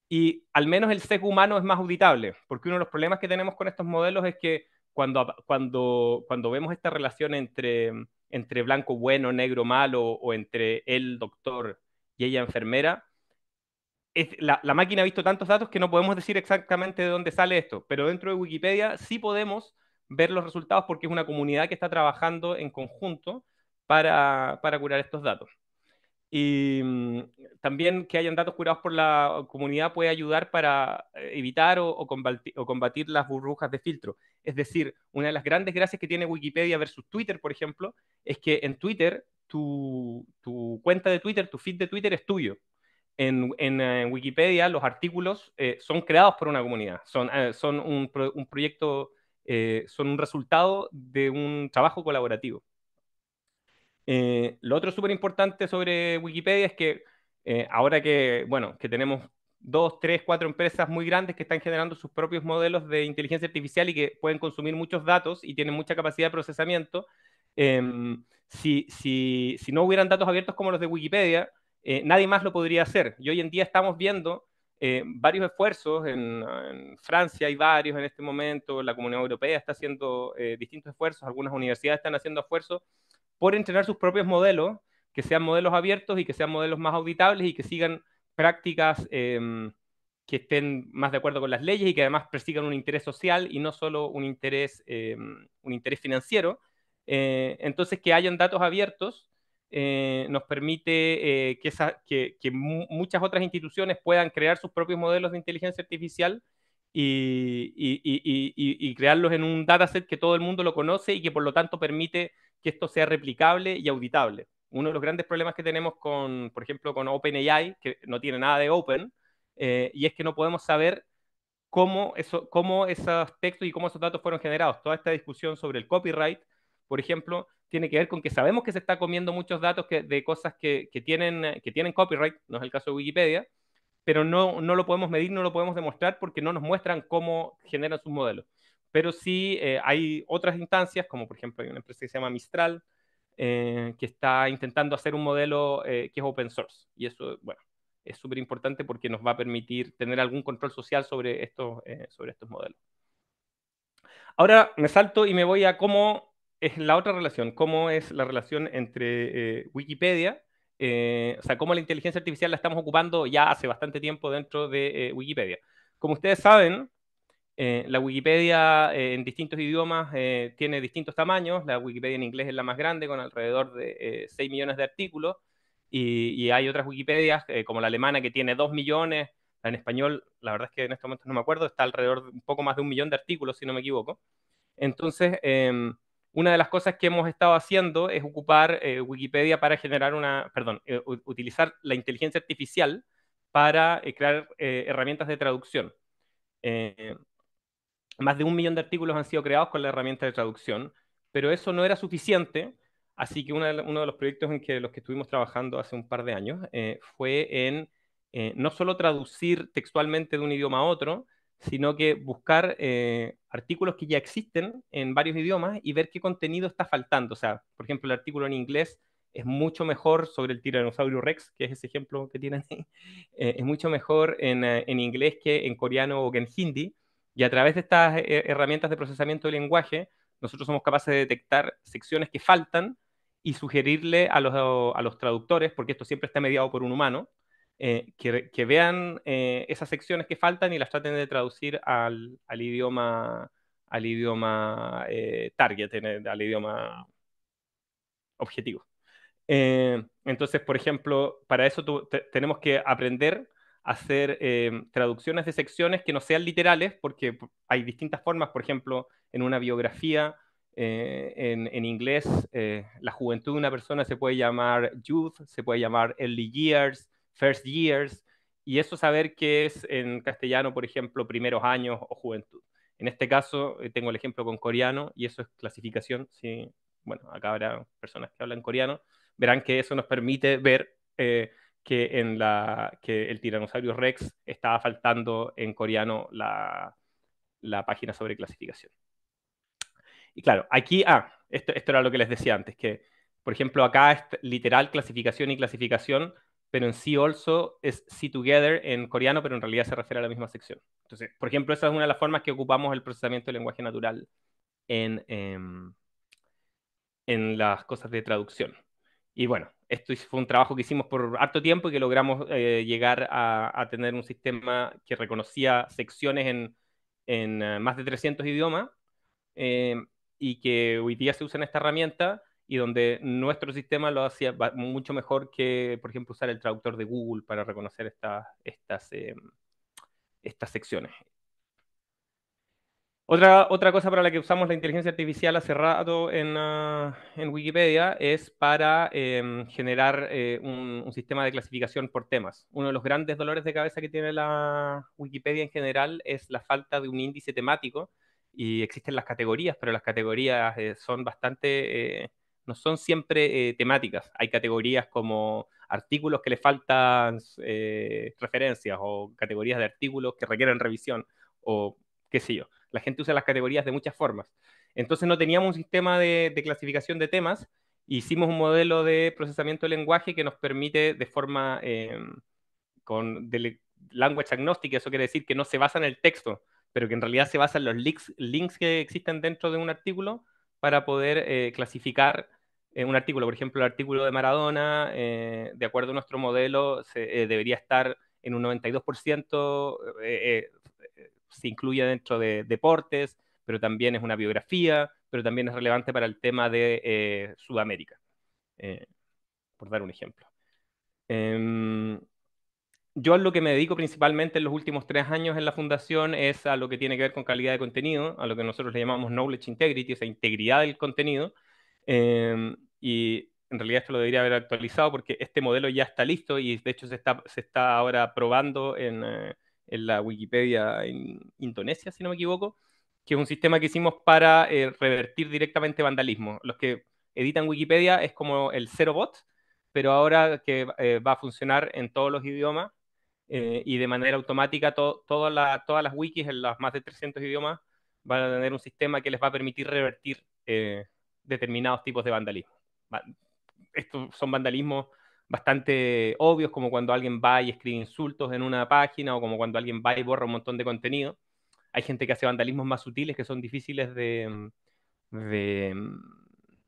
y al menos el sesgo humano es más auditable, porque uno de los problemas que tenemos con estos modelos es que cuando, cuando, cuando vemos esta relación entre entre blanco bueno, negro malo, o entre el doctor y ella enfermera, la, máquina ha visto tantos datos que no podemos decir exactamente de dónde sale esto, pero dentro de Wikipedia sí podemos ver los resultados porque es una comunidad que está trabajando en conjunto para curar estos datos. Y mm, también que hayan datos curados por la comunidad puede ayudar para eh, evitar o, o, combatir, las burbujas de filtro. Es decir, una de las grandes gracias que tiene Wikipedia versus Twitter, por ejemplo, es que en Twitter tu, tu cuenta de Twitter, tu feed de Twitter es tuyo. En, en, eh, Wikipedia los artículos eh, son creados por una comunidad, son, son un, proyecto, son un resultado de un trabajo colaborativo. Eh, lo otro súper importante sobre Wikipedia es que eh, ahora que, bueno, que tenemos dos, tres, cuatro empresas muy grandes que están generando sus propios modelos de inteligencia artificial y que pueden consumir muchos datos y tienen mucha capacidad de procesamiento, em, si, no hubieran datos abiertos como los de Wikipedia, eh, nadie más lo podría hacer. Y hoy en día estamos viendo varios esfuerzos, en, en, Francia hay varios en este momento, la Comunidad Europea está haciendo distintos esfuerzos, algunas universidades están haciendo esfuerzos por entrenar sus propios modelos, que sean modelos abiertos y que sean modelos más auditables y que sigan prácticas em, que estén más de acuerdo con las leyes y que además persigan un interés social y no solo un interés, em, un interés financiero. Eh, entonces, que hayan datos abiertos eh, nos permite eh, que muchas otras instituciones puedan crear sus propios modelos de inteligencia artificial y, crearlos en un dataset que todo el mundo lo conoce y que por lo tanto permite que esto sea replicable y auditable. Uno de los grandes problemas que tenemos con, por ejemplo, con OpenAI, que no tiene nada de open, eh, y es que no podemos saber cómo, esos textos y cómo esos datos fueron generados. Toda esta discusión sobre el copyright, por ejemplo, tiene que ver con que sabemos que se está comiendo muchos datos de cosas que, tienen, que tienen copyright, no es el caso de Wikipedia, pero no, no lo podemos medir, no lo podemos demostrar porque no nos muestran cómo generan sus modelos. Pero sí eh, hay otras instancias, como por ejemplo hay una empresa que se llama Mistral, eh, que está intentando hacer un modelo eh, que es open source. Y eso, bueno, es súper importante porque nos va a permitir tener algún control social sobre estos, sobre estos modelos. Ahora me salto y me voy a cómo es la otra relación, cómo es la relación entre Wikipedia eh, o sea, cómo la inteligencia artificial la estamos ocupando ya hace bastante tiempo dentro de eh, Wikipedia. Como ustedes saben, eh, la Wikipedia en distintos idiomas tiene distintos tamaños. La Wikipedia en inglés es la más grande, con alrededor de 6 millones de artículos. Y, y hay otras Wikipedias, como la alemana, que tiene 2 millones. La en español, la verdad es que en estos momentos no me acuerdo, está alrededor de un poco más de un millón de artículos, si no me equivoco. Entonces, em, una de las cosas que hemos estado haciendo es ocupar eh, Wikipedia para generar una, perdón, eh, utilizar la inteligencia artificial para eh, crear herramientas de traducción. más de un millón de artículos han sido creados con la herramienta de traducción, pero eso no era suficiente, así que uno de los proyectos en que los que estuvimos trabajando hace un par de años fue en no solo traducir textualmente de un idioma a otro, sino que buscar eh, artículos que ya existen en varios idiomas y ver qué contenido está faltando. O sea, por ejemplo, el artículo en inglés es mucho mejor sobre el tiranosaurio Rex, que es ese ejemplo que tienen ahí, (laughs) eh, es mucho mejor eh, en, inglés que en coreano o que en hindi. Y a través de estas herramientas de procesamiento de lenguaje, nosotros somos capaces de detectar secciones que faltan y sugerirle a los traductores, porque esto siempre está mediado por un humano, eh, que, vean eh, esas secciones que faltan y las traten de traducir al, idioma, al idioma eh, target, al idioma objetivo. entonces, por ejemplo, para eso tenemos que aprender a hacer traducciones de secciones que no sean literales, porque hay distintas formas, por ejemplo, en una biografía, en, inglés, la juventud de una persona se puede llamar youth, se puede llamar early years, first years, y eso saber qué es en castellano, por ejemplo, primeros años o juventud. En este caso, eh, tengo el ejemplo con coreano, y eso es clasificación. sí bueno, acá habrá personas que hablan coreano, verán que eso nos permite ver eh, que, en la, que el tiranosaurio Rex estaba faltando en coreano la, la página sobre clasificación. Y claro, aquí, ah, esto, esto, era lo que les decía antes, que por ejemplo acá es literal clasificación y clasificación pero en sí also es see together en coreano, pero en realidad se refiere a la misma sección. Entonces, por ejemplo, esa es una de las formas que ocupamos el procesamiento del lenguaje natural en, em, en las cosas de traducción. Y bueno, esto fue un trabajo que hicimos por harto tiempo y que logramos eh, llegar a, tener un sistema que reconocía secciones en, en eh, más de 300 idiomas em, y que hoy día se usa en esta herramienta y donde nuestro sistema lo hacía mucho mejor que, por ejemplo, usar el traductor de Google para reconocer estas, eh, estas secciones. Otra, otra cosa para la que usamos la inteligencia artificial hace rato en, ah, Wikipedia es para em, generar eh, un, sistema de clasificación por temas. Uno de los grandes dolores de cabeza que tiene la Wikipedia en general es la falta de un índice temático y existen las categorías, pero las categorías eh, son bastante no son siempre eh, temáticas. Hay categorías como artículos que le faltan eh, referencias o categorías de artículos que requieren revisión o qué sé yo. La gente usa las categorías de muchas formas. Entonces no teníamos un sistema de, clasificación de temas, hicimos un modelo de procesamiento de lenguaje que nos permite de forma eh, con de language agnostic, eso quiere decir que no se basa en el texto, pero que en realidad se basa en los links que existen dentro de un artículo para poder eh, clasificar eh, un artículo. Por ejemplo, el artículo de Maradona, eh, de acuerdo a nuestro modelo, se, debería estar en un 92%, se incluye dentro de deportes, pero también es una biografía, pero también es relevante para el tema de Sudamérica, por dar un ejemplo. Em, yo a lo que me dedico principalmente en los últimos tres años en la fundación es a lo que tiene que ver con calidad de contenido, a lo que nosotros le llamamos knowledge integrity, esa integridad del contenido. Em, y en realidad esto lo debería haber actualizado porque este modelo ya está listo y de hecho se está, se está ahora probando en, eh, en la Wikipedia en Indonesia, si no me equivoco, que es un sistema que hicimos para eh, revertir directamente vandalismo. Los que editan Wikipedia es como el cero bot, pero ahora que eh, va a funcionar en todos los idiomas eh, y de manera automática todas las wikis en las más de 300 idiomas van a tener un sistema que les va a permitir revertir eh, determinados tipos de vandalismo. estos son vandalismos bastante obvios, como cuando alguien va y escribe insultos en una página o como cuando alguien va y borra un montón de contenido. Hay gente que hace vandalismos más sutiles que son difíciles de,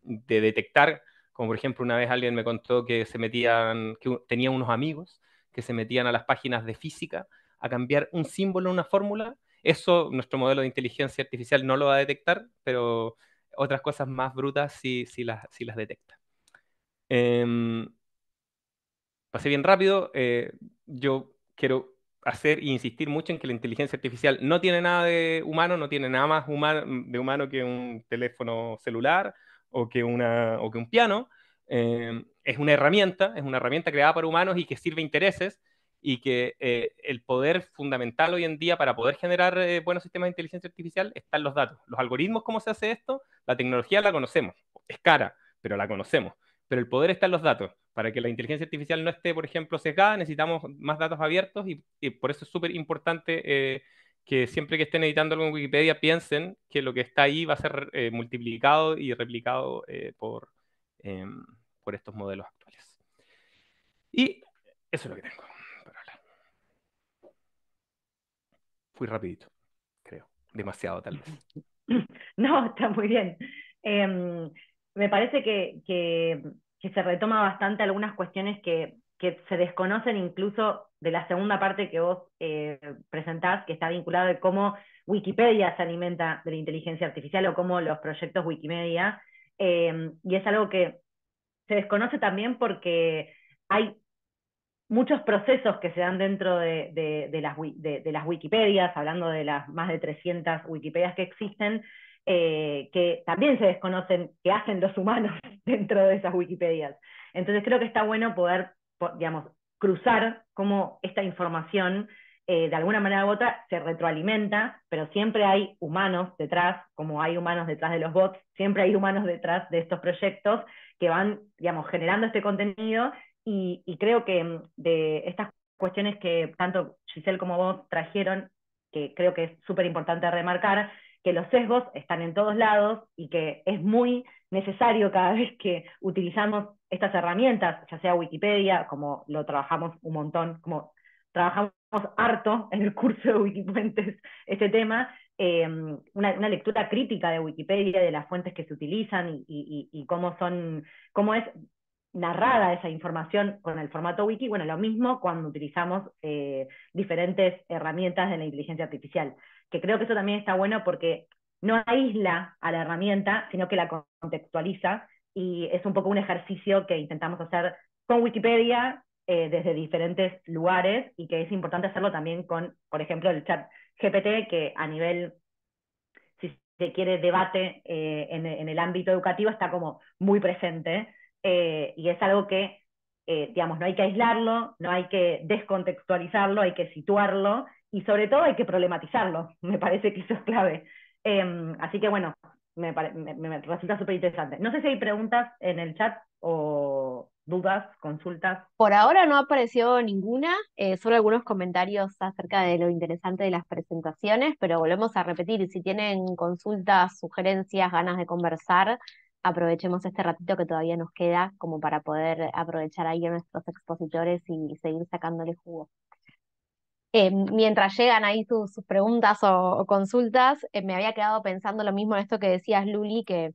detectar, como por ejemplo una vez alguien me contó que se metían, que tenía unos amigos que se metían a las páginas de física a cambiar un símbolo, una fórmula. Eso nuestro modelo de inteligencia artificial no lo va a detectar, pero otras cosas más brutas sí, sí, las, las detecta. Em, pasé bien rápido. Eh, yo quiero hacer e insistir mucho en que la inteligencia artificial no tiene nada de humano, no tiene nada más humano, de humano que un teléfono celular o que, una, o que un piano. Em, es una herramienta, es una herramienta creada para humanos y que sirve intereses y que eh, el poder fundamental hoy en día para poder generar eh, buenos sistemas de inteligencia artificial están los datos. Los algoritmos, cómo se hace esto, la tecnología la conocemos, es cara, pero la conocemos. Pero el poder está en los datos. Para que la inteligencia artificial no esté, por ejemplo, sesgada, necesitamos más datos abiertos y, por eso es súper importante eh, que siempre que estén editando algo en Wikipedia piensen que lo que está ahí va a ser multiplicado y replicado por em, por estos modelos actuales. Y eso es lo que tengo Fui rapidito, creo. Demasiado, tal vez. (laughs) No, está muy bien. Em, me parece que, se retoma bastante algunas cuestiones que, se desconocen incluso de la segunda parte que vos eh, presentás, que está vinculada a cómo Wikipedia se alimenta de la inteligencia artificial o cómo los proyectos Wikimedia. Em, y es algo que se desconoce también porque hay muchos procesos que se dan dentro de, las, de, las, Wikipedias, hablando de las más de 300 Wikipedias que existen, eh, que también se desconocen, que hacen los humanos (laughs) dentro de esas Wikipedias. Entonces creo que está bueno poder, digamos, cruzar cómo esta información eh, de alguna manera u otra se retroalimenta, pero siempre hay humanos detrás, como hay humanos detrás de los bots, siempre hay humanos detrás de estos proyectos que van, digamos, generando este contenido y, y creo que mm, de estas cuestiones que tanto Giselle como vos trajeron, que creo que es súper importante remarcar, que los sesgos están en todos lados y que es muy necesario cada vez que utilizamos estas herramientas, ya sea Wikipedia, como lo trabajamos un montón, como trabajamos harto en el curso de Wikipuentes este tema, em, una, lectura crítica de Wikipedia, de las fuentes que se utilizan y, cómo, son, cómo es narrada esa información con el formato wiki. Bueno, lo mismo cuando utilizamos eh, diferentes herramientas de la inteligencia artificial, que creo que eso también está bueno porque no aísla a la herramienta, sino que la contextualiza y es un poco un ejercicio que intentamos hacer con Wikipedia eh, desde diferentes lugares y que es importante hacerlo también con, por ejemplo, el chat GPT, que a nivel, si se quiere, debate eh, en, el ámbito educativo está como muy presente eh, y es algo que, digamos, no hay que aislarlo, no hay que descontextualizarlo, hay que situarlo y sobre todo hay que problematizarlo, (laughs) me parece que eso es clave. Em, así que bueno, me, me resulta súper interesante. No sé si hay preguntas en el chat o dudas, consultas? Por ahora no ha aparecido ninguna, eh, solo algunos comentarios acerca de lo interesante de las presentaciones, pero volvemos a repetir, si tienen consultas, sugerencias, ganas de conversar, aprovechemos este ratito que todavía nos queda como para poder aprovechar ahí a nuestros expositores y seguir sacándole jugo. Eh, mientras llegan ahí sus, preguntas o, consultas, eh, me había quedado pensando lo mismo en esto que decías, Luli, que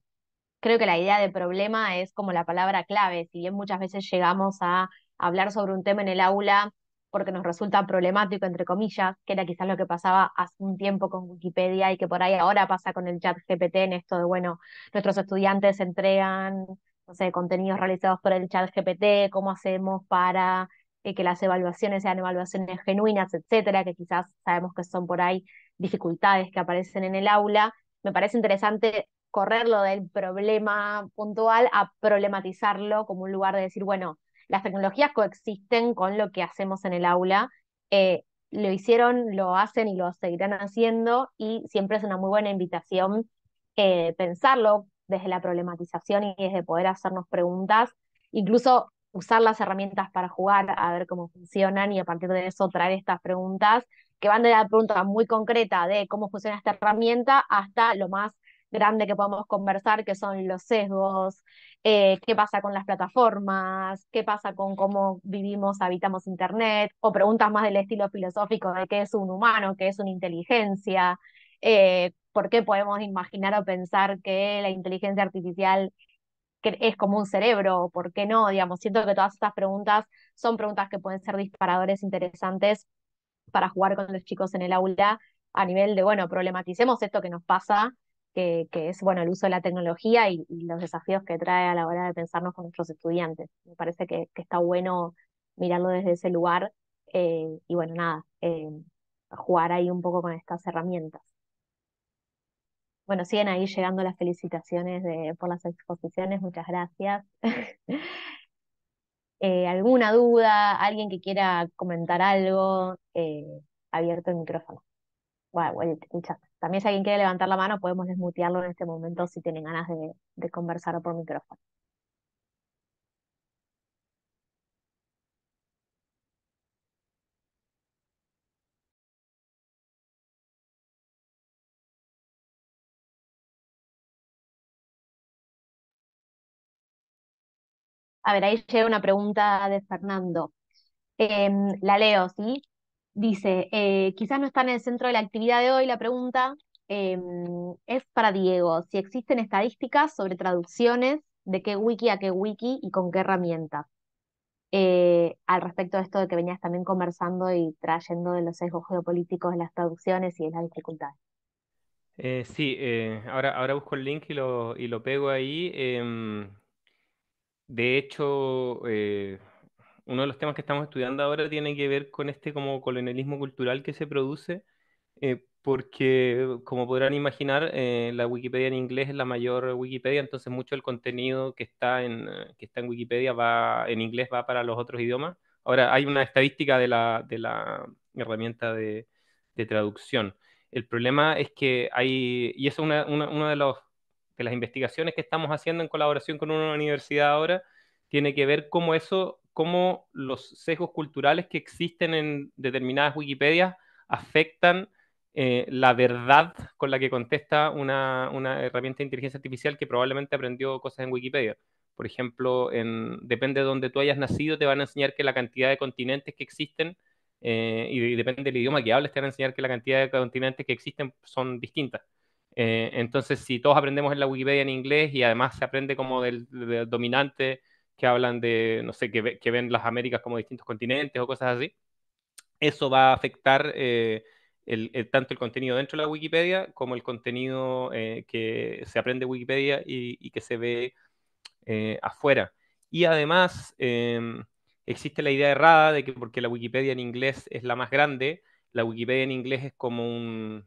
creo que la idea de problema es como la palabra clave, si bien muchas veces llegamos a hablar sobre un tema en el aula porque nos resulta problemático, entre comillas, que era quizás lo que pasaba hace un tiempo con Wikipedia y que por ahí ahora pasa con el chat GPT en esto de, bueno, nuestros estudiantes entregan, no sé, contenidos realizados por el chat GPT, cómo hacemos para eh, que las evaluaciones sean evaluaciones genuinas, etcétera, que quizás sabemos que son por ahí dificultades que aparecen en el aula. Me parece interesante correrlo del problema puntual a problematizarlo como un lugar de decir, bueno, las tecnologías coexisten con lo que hacemos en el aula. Eh, lo hicieron, lo hacen y lo seguirán haciendo y siempre es una muy buena invitación eh, pensarlo desde la problematización y desde poder hacernos preguntas, incluso usar las herramientas para jugar a ver cómo funcionan y a partir de eso traer estas preguntas que van de la pregunta muy concreta de cómo funciona esta herramienta hasta lo más grande que podemos conversar, que son los sesgos, eh, qué pasa con las plataformas, qué pasa con cómo vivimos, habitamos Internet, o preguntas más del estilo filosófico de qué es un humano, qué es una inteligencia, eh, por qué podemos imaginar o pensar que la inteligencia artificial es como un cerebro, ¿por qué no? Digamos, siento que todas estas preguntas son preguntas que pueden ser disparadores interesantes para jugar con los chicos en el aula a nivel de, bueno, problematicemos esto que nos pasa que, es bueno, el uso de la tecnología y, los desafíos que trae a la hora de pensarnos con nuestros estudiantes. Me parece que, está bueno mirarlo desde ese lugar eh, y bueno, nada, eh, jugar ahí un poco con estas herramientas. Bueno, siguen ahí llegando las felicitaciones de, por las exposiciones, muchas gracias. (laughs) Eh, ¿Alguna duda? ¿Alguien que quiera comentar algo? abierto el micrófono. Bueno, el, también si alguien quiere levantar la mano, podemos desmutearlo en este momento si tienen ganas de, conversar por micrófono. A ver, ahí llega una pregunta de Fernando. Em, la leo, ¿sí? Dice, eh, quizás no está en el centro de la actividad de hoy la pregunta, em, es para Diego, si existen estadísticas sobre traducciones, de qué wiki a qué wiki y con qué herramienta. Eh, al respecto de esto de que venías también conversando y trayendo de los sesgos geopolíticos las traducciones y las dificultades. Eh, sí, ahora, ahora busco el link y y lo pego ahí. Em, de hecho, uno de los temas que estamos estudiando ahora tiene que ver con este como colonialismo cultural que se produce, eh, porque como podrán imaginar, eh, la Wikipedia en inglés es la mayor Wikipedia, entonces mucho del contenido que está en, eh, que está en Wikipedia va en inglés va para los otros idiomas. Ahora, hay una estadística de la, herramienta de, traducción. El problema es que hay, y eso es una, de, los, de las investigaciones que estamos haciendo en colaboración con una universidad ahora, tiene que ver cómo eso cómo los sesgos culturales que existen en determinadas Wikipedias afectan eh, la verdad con la que contesta una, herramienta de inteligencia artificial que probablemente aprendió cosas en Wikipedia. Por ejemplo, en, depende de donde tú hayas nacido, te van a enseñar que la cantidad de continentes que existen, eh, y, depende del idioma que hables, te van a enseñar que la cantidad de continentes que existen son distintas. Eh, entonces, si todos aprendemos en la Wikipedia en inglés y además se aprende como del dominante que hablan de, no sé, que, ven las Américas como distintos continentes o cosas así. Eso va a afectar eh, tanto el contenido dentro de la Wikipedia como el contenido eh, que se aprende Wikipedia y, que se ve eh, afuera. Y además em, existe la idea errada de que porque la Wikipedia en inglés es la más grande, la Wikipedia en inglés es como un,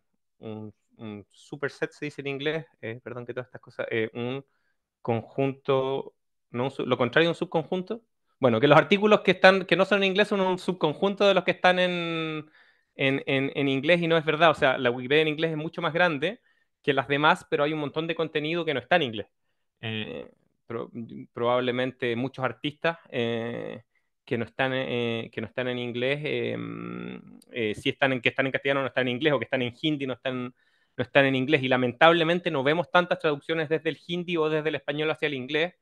superset, se dice en inglés, perdón que todas estas cosas, un conjunto lo contrario de un subconjunto. Bueno, que los artículos que están, que no son en inglés son un subconjunto de los que están en, en, inglés y no es verdad. O sea, la Wikipedia en inglés es mucho más grande que las demás, pero hay un montón de contenido que no está en inglés. Eh, eh, probablemente muchos artistas eh, que, no están, que no están en inglés, si están en, que están en castellano no están en inglés, o que están en hindi no están, no están en inglés. Y lamentablemente no vemos tantas traducciones desde el hindi o desde el español hacia el inglés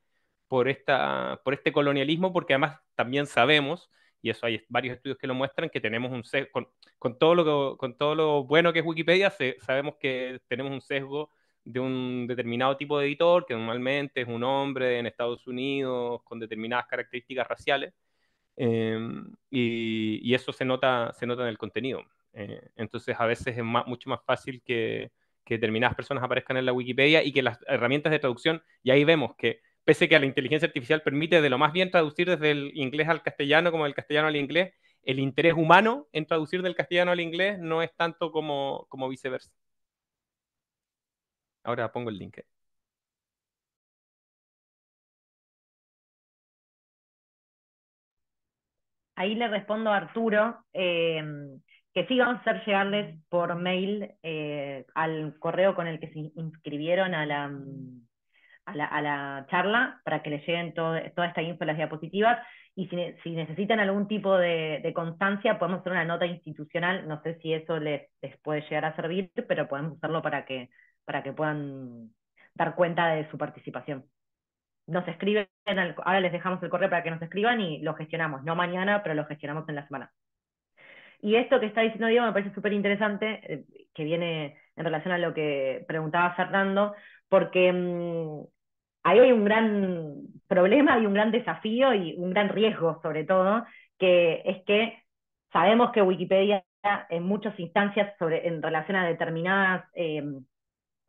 por, esta, por este colonialismo, porque además también sabemos, y eso hay varios estudios que lo muestran, que tenemos un sesgo, con, todo, lo con todo lo bueno que es Wikipedia, sabemos que tenemos un sesgo de un determinado tipo de editor, que normalmente es un hombre en Estados Unidos con determinadas características raciales, em, y, eso se nota, se nota en el contenido. Eh, entonces a veces es mucho más fácil que, que determinadas personas aparezcan en la Wikipedia y que las herramientas de traducción, y ahí vemos que pese que a la inteligencia artificial permite de lo más bien traducir desde el inglés al castellano como del castellano al inglés, el interés humano en traducir del castellano al inglés no es tanto como, como viceversa. Ahora pongo el link. Ahí le respondo a Arturo em, que sí vamos a hacer llegarles por mail eh, al correo con el que se inscribieron a la, a la, a la charla para que les lleguen toda esta info, las diapositivas. Y si, necesitan algún tipo de, constancia, podemos hacer una nota institucional. No sé si eso les, puede llegar a servir, pero podemos hacerlo para que, para que puedan dar cuenta de su participación. Nos escriben, ahora les dejamos el correo para que nos escriban y lo gestionamos, no mañana, pero lo gestionamos en la semana. Y esto que está diciendo Diego me parece súper interesante, eh, que viene en relación a lo que preguntaba Fernando, porque mm, ahí hay un gran problema y un gran desafío y un gran riesgo sobre todo, que es que sabemos que Wikipedia en muchas instancias sobre, en relación a determinados em,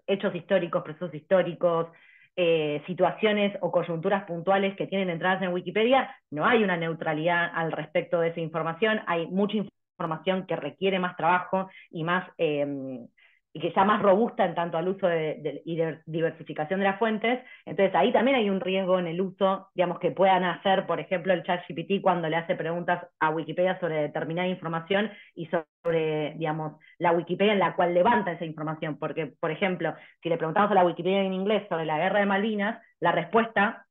hechos históricos, procesos históricos, eh, situaciones o coyunturas puntuales que tienen entradas en Wikipedia, no hay una neutralidad al respecto de esa información, hay mucha información que requiere más trabajo y más em, y que sea más robusta en tanto al uso y diversificación de las fuentes. Entonces ahí también hay un riesgo en el uso, digamos, que puedan hacer, por ejemplo, el chat GPT cuando le hace preguntas a Wikipedia sobre determinada información y sobre, digamos, la Wikipedia en la cual levanta esa información. Porque, por ejemplo, si le preguntamos a la Wikipedia en inglés sobre la guerra de Malvinas, la respuesta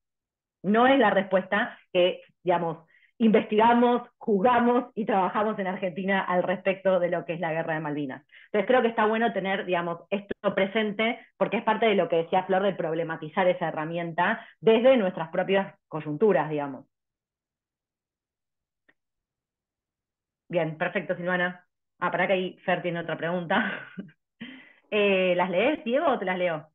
no es la respuesta que, digamos, investigamos, jugamos y trabajamos en Argentina al respecto de lo que es la guerra de Malvinas. Entonces creo que está bueno tener, digamos, esto presente porque es parte de lo que decía Flor de problematizar esa herramienta desde nuestras propias coyunturas, digamos. Bien, perfecto, Silvana. Ah, para que ahí Fer tiene otra pregunta. (laughs) Eh, ¿Las lees, Diego, o te las leo?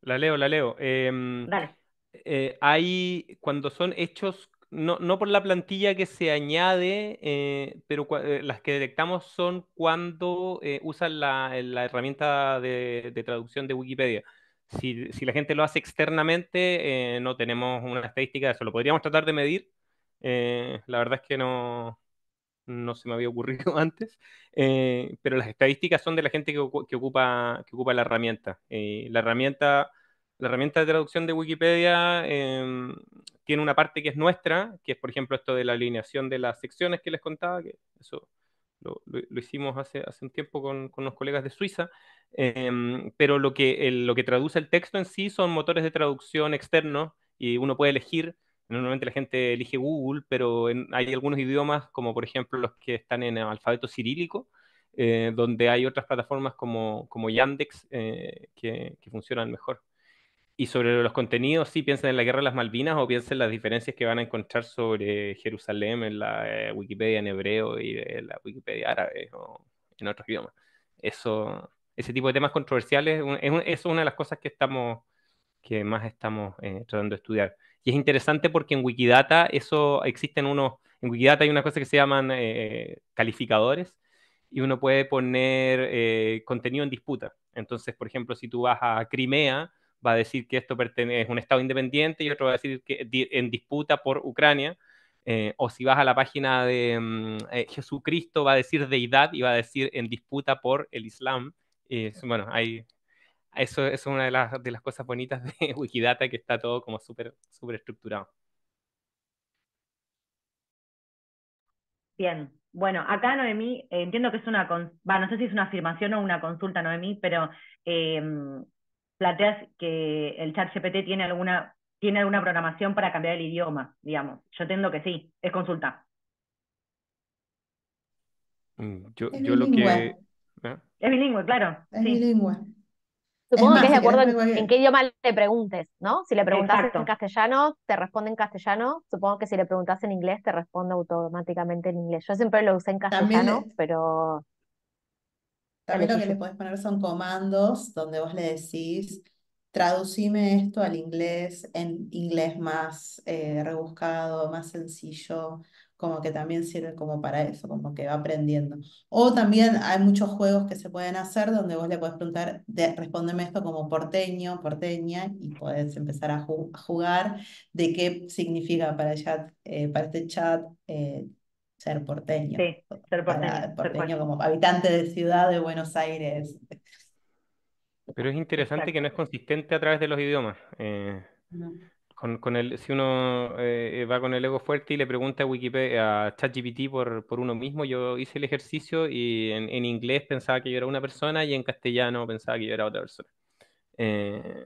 La leo, la leo. Em, Dale. Eh, hay, cuando son hechos no, no por la plantilla que se añade, eh, pero eh, las que detectamos son cuando eh, usan la, herramienta de, traducción de Wikipedia. Si, la gente lo hace externamente, no tenemos una estadística de eso. Lo podríamos tratar de medir. la verdad es que no, no se me había ocurrido (laughs) antes, pero las estadísticas son de la gente que, ocupa, que ocupa la herramienta. la herramienta la herramienta de traducción de Wikipedia em, tiene una parte que es nuestra, que es, por ejemplo, esto de la alineación de las secciones que les contaba, que eso lo, hicimos hace, hace un tiempo con, con unos colegas de Suiza, em, pero lo que, lo que traduce el texto en sí son motores de traducción externos y uno puede elegir. Normalmente la gente elige Google, pero hay algunos idiomas, como por ejemplo los que están en alfabeto cirílico, eh, donde hay otras plataformas como, como Yandex eh, que, que funcionan mejor. Y sobre los contenidos, sí, piensen en la guerra de las Malvinas o piensen en las diferencias que van a encontrar sobre Jerusalén en la eh, Wikipedia en hebreo y en eh, la Wikipedia árabe o en otros idiomas. Eso, ese tipo de temas controversiales es, una de las cosas que, estamos, que más estamos eh, tratando de estudiar. Y es interesante porque en Wikidata eso existen en Wikidata hay una cosa que se llaman calificadores y uno puede poner contenido en disputa. Entonces, por ejemplo, si tú vas a Crimea, va a decir que esto es un Estado independiente y otro va a decir que en disputa por Ucrania. Eh, o si vas a la página de mm, eh, Jesucristo, va a decir deidad y va a decir en disputa por el Islam. bueno, hay, eso, es una de las, de las, cosas bonitas de (laughs) Wikidata, que está todo como súper super estructurado. Bien, bueno, acá Noemí, entiendo que es una, no sé si es una afirmación o una consulta, Noemí, pero eh, planteas que el chat GPT tiene alguna, tiene alguna programación para cambiar el idioma, digamos. Yo entiendo que sí, es consulta. Mm, yo, yo lo que... ¿eh? Es bilingüe, claro. Es bilingüe. Supongo que es de acuerdo en, qué idioma le preguntes, ¿no? Si le preguntas en castellano, te responde en castellano. Supongo que si le preguntas en inglés, te responde automáticamente en inglés. Yo siempre lo usé en castellano, pero también lo que le puedes poner son comandos donde vos le decís, traducime esto al inglés, en inglés más eh, rebuscado, más sencillo, como que también sirve como para eso, como que va aprendiendo. O también hay muchos juegos que se pueden hacer donde vos le puedes preguntar, respóndeme esto como porteño, porteña, y podés empezar a, jugar de qué significa para, eh, este chat eh, ser porteño. ser porteño. como habitante de ciudad de Buenos Aires. Pero es interesante que no es consistente a través de los idiomas. Eh, con, si uno eh, va con el ego fuerte y le pregunta a Wikipedia, a ChatGPT por, uno mismo, yo hice el ejercicio y en, inglés pensaba que yo era una persona y en castellano pensaba que yo era otra persona. Eh,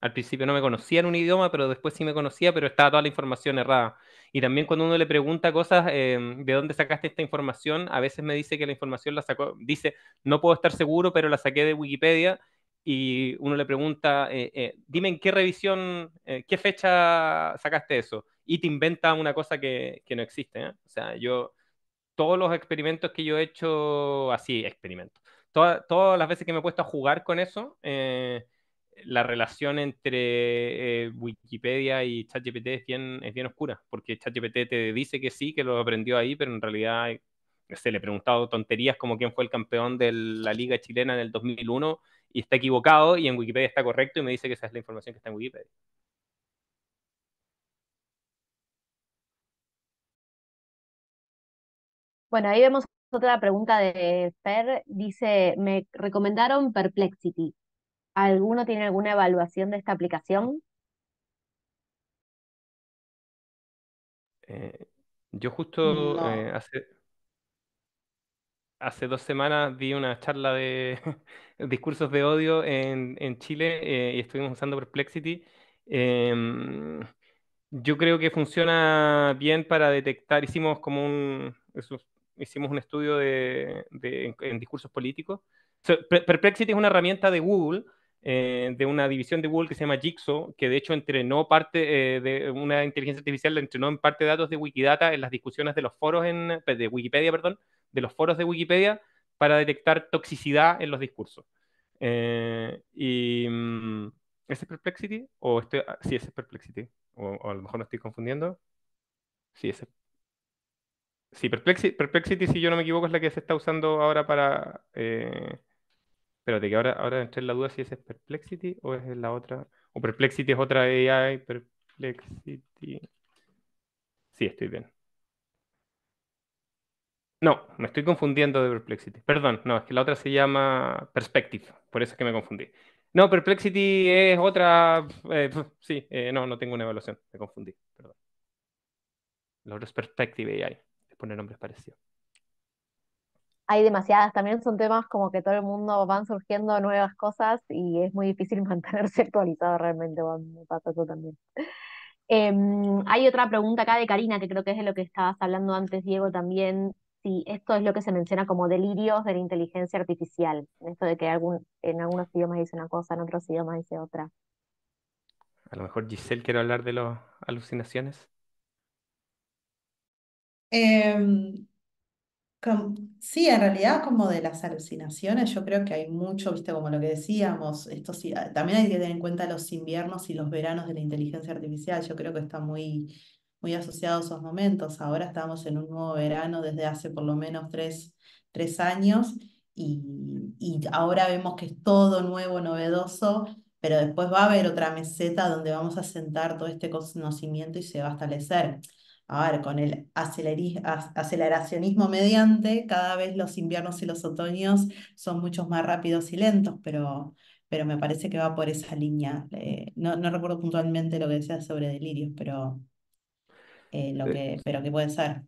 al principio no me conocía en un idioma, pero después sí me conocía, pero estaba toda la información errada. Y también cuando uno le pregunta cosas, em, ¿de dónde sacaste esta información? A veces me dice que la información la sacó, dice, no puedo estar seguro, pero la saqué de Wikipedia. Y uno le pregunta, eh, eh, dime en qué revisión, eh, qué fecha sacaste eso. Y te inventa una cosa que, no existe. O sea, yo, todos los experimentos que yo he hecho, así, experimento Toda, todas las veces que me he puesto a jugar con eso, la relación entre eh, Wikipedia y ChatGPT es bien, oscura, porque ChatGPT te dice que sí, que lo aprendió ahí, pero en realidad se le he preguntado tonterías como quién fue el campeón de la liga chilena en el 2001 y está equivocado y en Wikipedia está correcto y me dice que esa es la información que está en Wikipedia. Bueno, ahí vemos otra pregunta de Fer. Dice, me recomendaron Perplexity. ¿Alguno tiene alguna evaluación de esta aplicación? Eh, yo justo eh, hace, hace dos semanas vi una charla de (laughs) discursos de odio en, Chile eh, y estuvimos usando Perplexity. Em, yo creo que funciona bien para detectar, hicimos como un, hicimos un estudio en, discursos políticos. Perplexity es una herramienta de Google eh, de una división de Google que se llama Jigsaw, que de hecho entrenó parte eh, de una inteligencia artificial, entrenó en parte datos de Wikidata en las discusiones de los foros en, de Wikipedia, perdón, de los foros de Wikipedia para detectar toxicidad en los discursos. Eh, y, mm, ¿Ese es Perplexity? O ah, sí, ese es Perplexity. O, a lo mejor me estoy confundiendo. Sí, ese. Sí, Perplexity, Perplexity, si yo no me equivoco, es la que se está usando ahora para Espérate, que ahora, ahora entré en la duda si ese es Perplexity o es la otra. O Perplexity es otra AI, Perplexity. Sí, estoy bien. No, me estoy confundiendo de Perplexity. Perdón, no, es que la otra se llama Perspective, por eso es que me confundí. No, Perplexity es otra. Eh, sí, eh, no, no tengo una evaluación, me confundí, perdón. La otra es Perspective AI, les pone nombres parecidos hay demasiadas, también son temas como que todo el mundo van surgiendo nuevas cosas y es muy difícil (laughs) mantenerse actualizado realmente, me pasa eso también. Em, hay otra pregunta acá de Karina, que creo que es de lo que estabas hablando antes, Diego, también, si esto es lo que se menciona como delirios de la inteligencia artificial, esto de que algún, en algunos idiomas dice una cosa, en otros idiomas dice otra. A lo mejor Giselle quiere hablar de las alucinaciones. Eh, sí, en realidad como de las alucinaciones, yo creo que hay mucho, viste, como lo que decíamos, esto ah, también hay que tener en cuenta los inviernos y los veranos de la inteligencia artificial, yo creo que está muy, muy asociado a esos momentos. Ahora estamos en un nuevo verano desde hace por lo menos tres, años y ahora vemos que es todo nuevo, novedoso, pero después va a haber otra meseta donde vamos a sentar todo este conocimiento y se va a establecer a ver, con el aceleracionismo mediante, cada vez los inviernos y los otoños son muchos más rápidos y lentos, pero, pero me parece que va por esa línea. Eh, no, recuerdo puntualmente lo que decías sobre delirios, pero, eh, lo eh, que, pero que puede ser.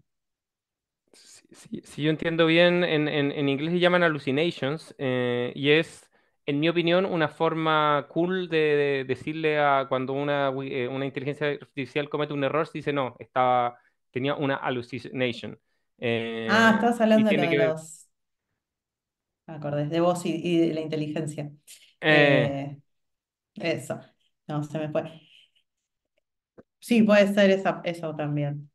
Si, yo entiendo bien, en, inglés se llaman hallucinations y es en mi opinión, una forma cool de, decirle a cuando una, eh, una, inteligencia artificial comete un error, dice no, estaba, tenía una hallucination. Eh, ah, estás hablando de, vos. los. de vos y, de la inteligencia. Eh. eso. No, se me fue. Sí, puede ser eso también.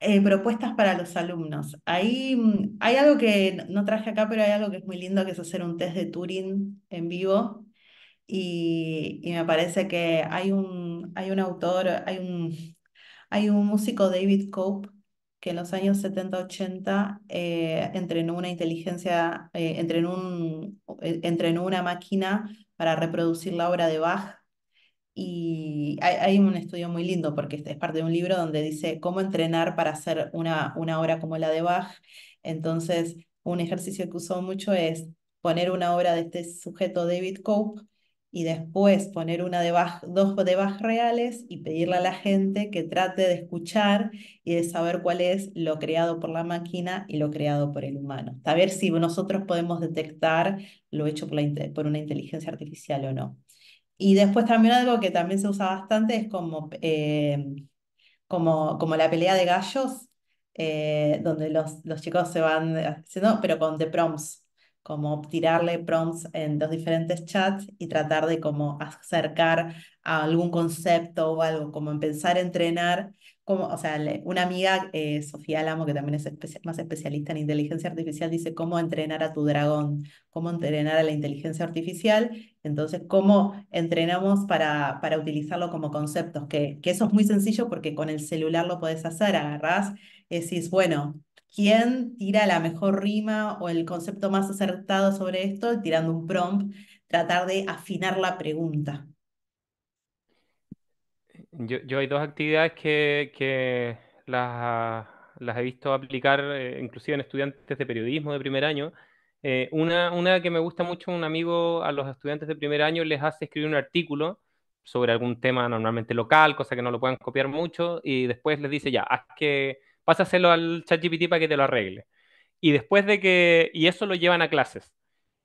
Eh, propuestas para los alumnos. Ahí mm, hay algo que no traje acá, pero hay algo que es muy lindo, que es hacer un test de Turing en vivo. Y, me parece que hay un, hay un autor, hay un, hay un músico, David Cope, que en los años 70-80 eh, entrenó una inteligencia, eh, entrenó una máquina para reproducir la obra de Bach y hay, un estudio muy lindo porque es parte de un libro donde dice cómo entrenar para hacer una, obra como la de Bach. Entonces, un ejercicio que usó mucho es poner una obra de este sujeto David Cope y después poner una de Bach, dos de Bach reales y pedirle a la gente que trate de escuchar y de saber cuál es lo creado por la máquina y lo creado por el humano. A ver si nosotros podemos detectar lo hecho por una inteligencia artificial o no. Y después también algo que también se usa bastante es como, eh, como, como la pelea de gallos, eh, donde los, los chicos se van haciendo, pero con de prompts, como tirarle prompts en los diferentes chats y tratar de como acercar a algún concepto o algo, como empezar a entrenar o sea, una amiga, eh, Sofía Alamo, que también es más especialista en inteligencia artificial, dice cómo entrenar a tu dragón, cómo entrenar a la inteligencia artificial, entonces cómo entrenamos para, para utilizarlo como conceptos, que, eso es muy sencillo porque con el celular lo podés hacer, agarrás y decís, bueno, ¿quién tira la mejor rima o el concepto más acertado sobre esto? Tirando un prompt, tratar de afinar la pregunta. Yo, hay dos actividades que, las, he visto aplicar, eh, inclusive en estudiantes de periodismo de primer año. Eh, una, una que me gusta mucho, un amigo a los estudiantes de primer año les hace escribir un artículo sobre algún tema normalmente local, cosa que no lo puedan copiar mucho, y después les dice ya, haz que pásaselo al ChatGPT para que te lo arregle. Y después de que, y eso lo llevan a clases,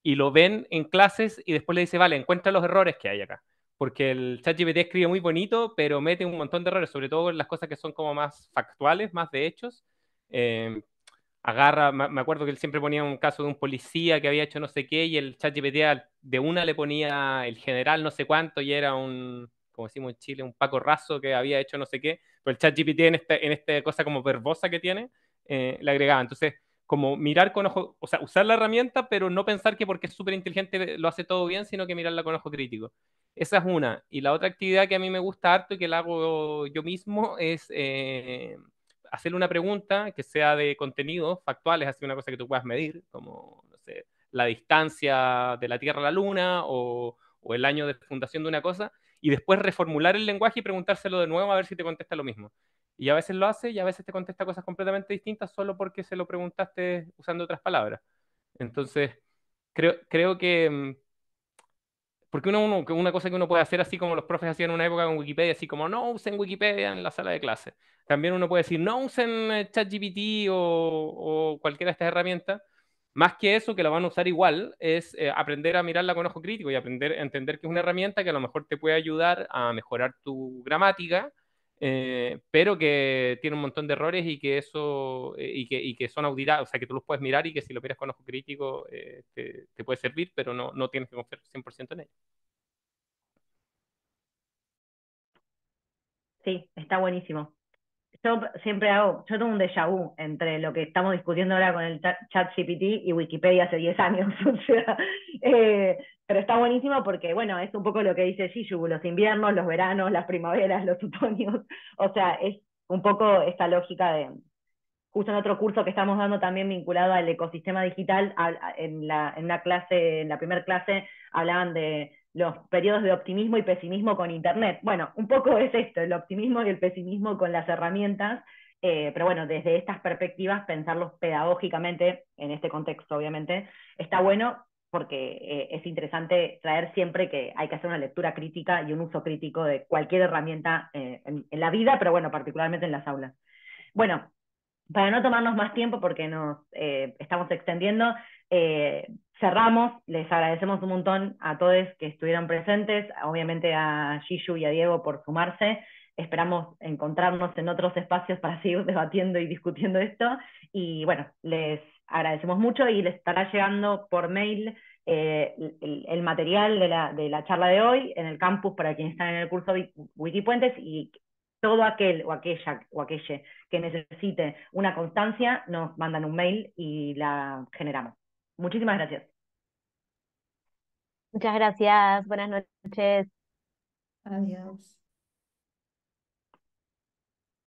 y lo ven en clases y después le dice, vale, encuentra los errores que hay acá porque el ChatGPT escribe muy bonito, pero mete un montón de errores, sobre todo en las cosas que son como más factuales, más de hechos. Em, agarra, me acuerdo que él siempre ponía un caso de un policía que había hecho no sé qué y el ChatGPT de una le ponía el general no sé cuánto y era un, como decimos en Chile, un Paco Razo que había hecho no sé qué, pero el ChatGPT en esta en cosa como verbosa que tiene, eh, le agregaba. Entonces, como mirar con ojo, o sea, usar la herramienta, pero no pensar que porque es súper inteligente lo hace todo bien, sino que mirarla con ojo crítico. Esa es una. Y la otra actividad que a mí me gusta harto y que la hago yo mismo es eh, hacerle una pregunta que sea de contenidos factuales, así una cosa que tú puedas medir, como, no sé, la distancia de la Tierra a la Luna o el año de fundación de una cosa, y después reformular el lenguaje y preguntárselo de nuevo a ver si te contesta lo mismo. Y a veces lo hace y a veces te contesta cosas completamente distintas solo porque se lo preguntaste usando otras palabras. Entonces, creo, que... Mm, porque uno, una cosa que uno puede hacer así como los profes hacían en una época con Wikipedia, así como no usen Wikipedia en la sala de clase. También uno puede decir no usen eh, ChatGPT o, o cualquiera de estas herramientas. Más que eso, que la van a usar igual, es eh, aprender a mirarla con ojo crítico y aprender a entender que es una herramienta que a lo mejor te puede ayudar a mejorar tu gramática, eh, pero que tiene un montón de errores y que eso eh, y, que, y que, son auditados, o sea, que tú los puedes mirar y que si lo miras con ojo crítico eh, te, puede servir, pero no, no tienes que confiar 100% en ellos Sí, está buenísimo yo siempre hago, yo tengo un déjà vu entre lo que estamos discutiendo ahora con el chat GPT y Wikipedia hace 10 años, (laughs) eh, pero está buenísimo porque, bueno, es un poco lo que dice Shishu, los inviernos, los veranos, las primaveras, los otoños, (laughs) o sea, es un poco esta lógica de, justo en otro curso que estamos dando también vinculado al ecosistema digital, en, la, en clase, en la primera clase, hablaban de los periodos de optimismo y pesimismo con Internet. Bueno, un poco es esto, el optimismo y el pesimismo con las herramientas, eh, pero bueno, desde estas perspectivas, pensarlos pedagógicamente, en este contexto obviamente, está bueno porque eh, es interesante traer siempre que hay que hacer una lectura crítica y un uso crítico de cualquier herramienta eh, en, la vida, pero bueno, particularmente en las aulas. Bueno, para no tomarnos más tiempo porque nos estamos extendiendo, eh, cerramos, les agradecemos un montón a todos que estuvieron presentes, obviamente a Shishu y a Diego por sumarse. Esperamos encontrarnos en otros espacios para seguir debatiendo y discutiendo esto. Y bueno, les agradecemos mucho y les estará llegando por mail eh, el, material de la, de la, charla de hoy en el campus para quienes están en el curso Wikipuentes y todo aquel o aquella o aquelle que necesite una constancia nos mandan un mail y la generamos. Muchísimas gracias. Muchas gracias. Buenas noches. Adiós.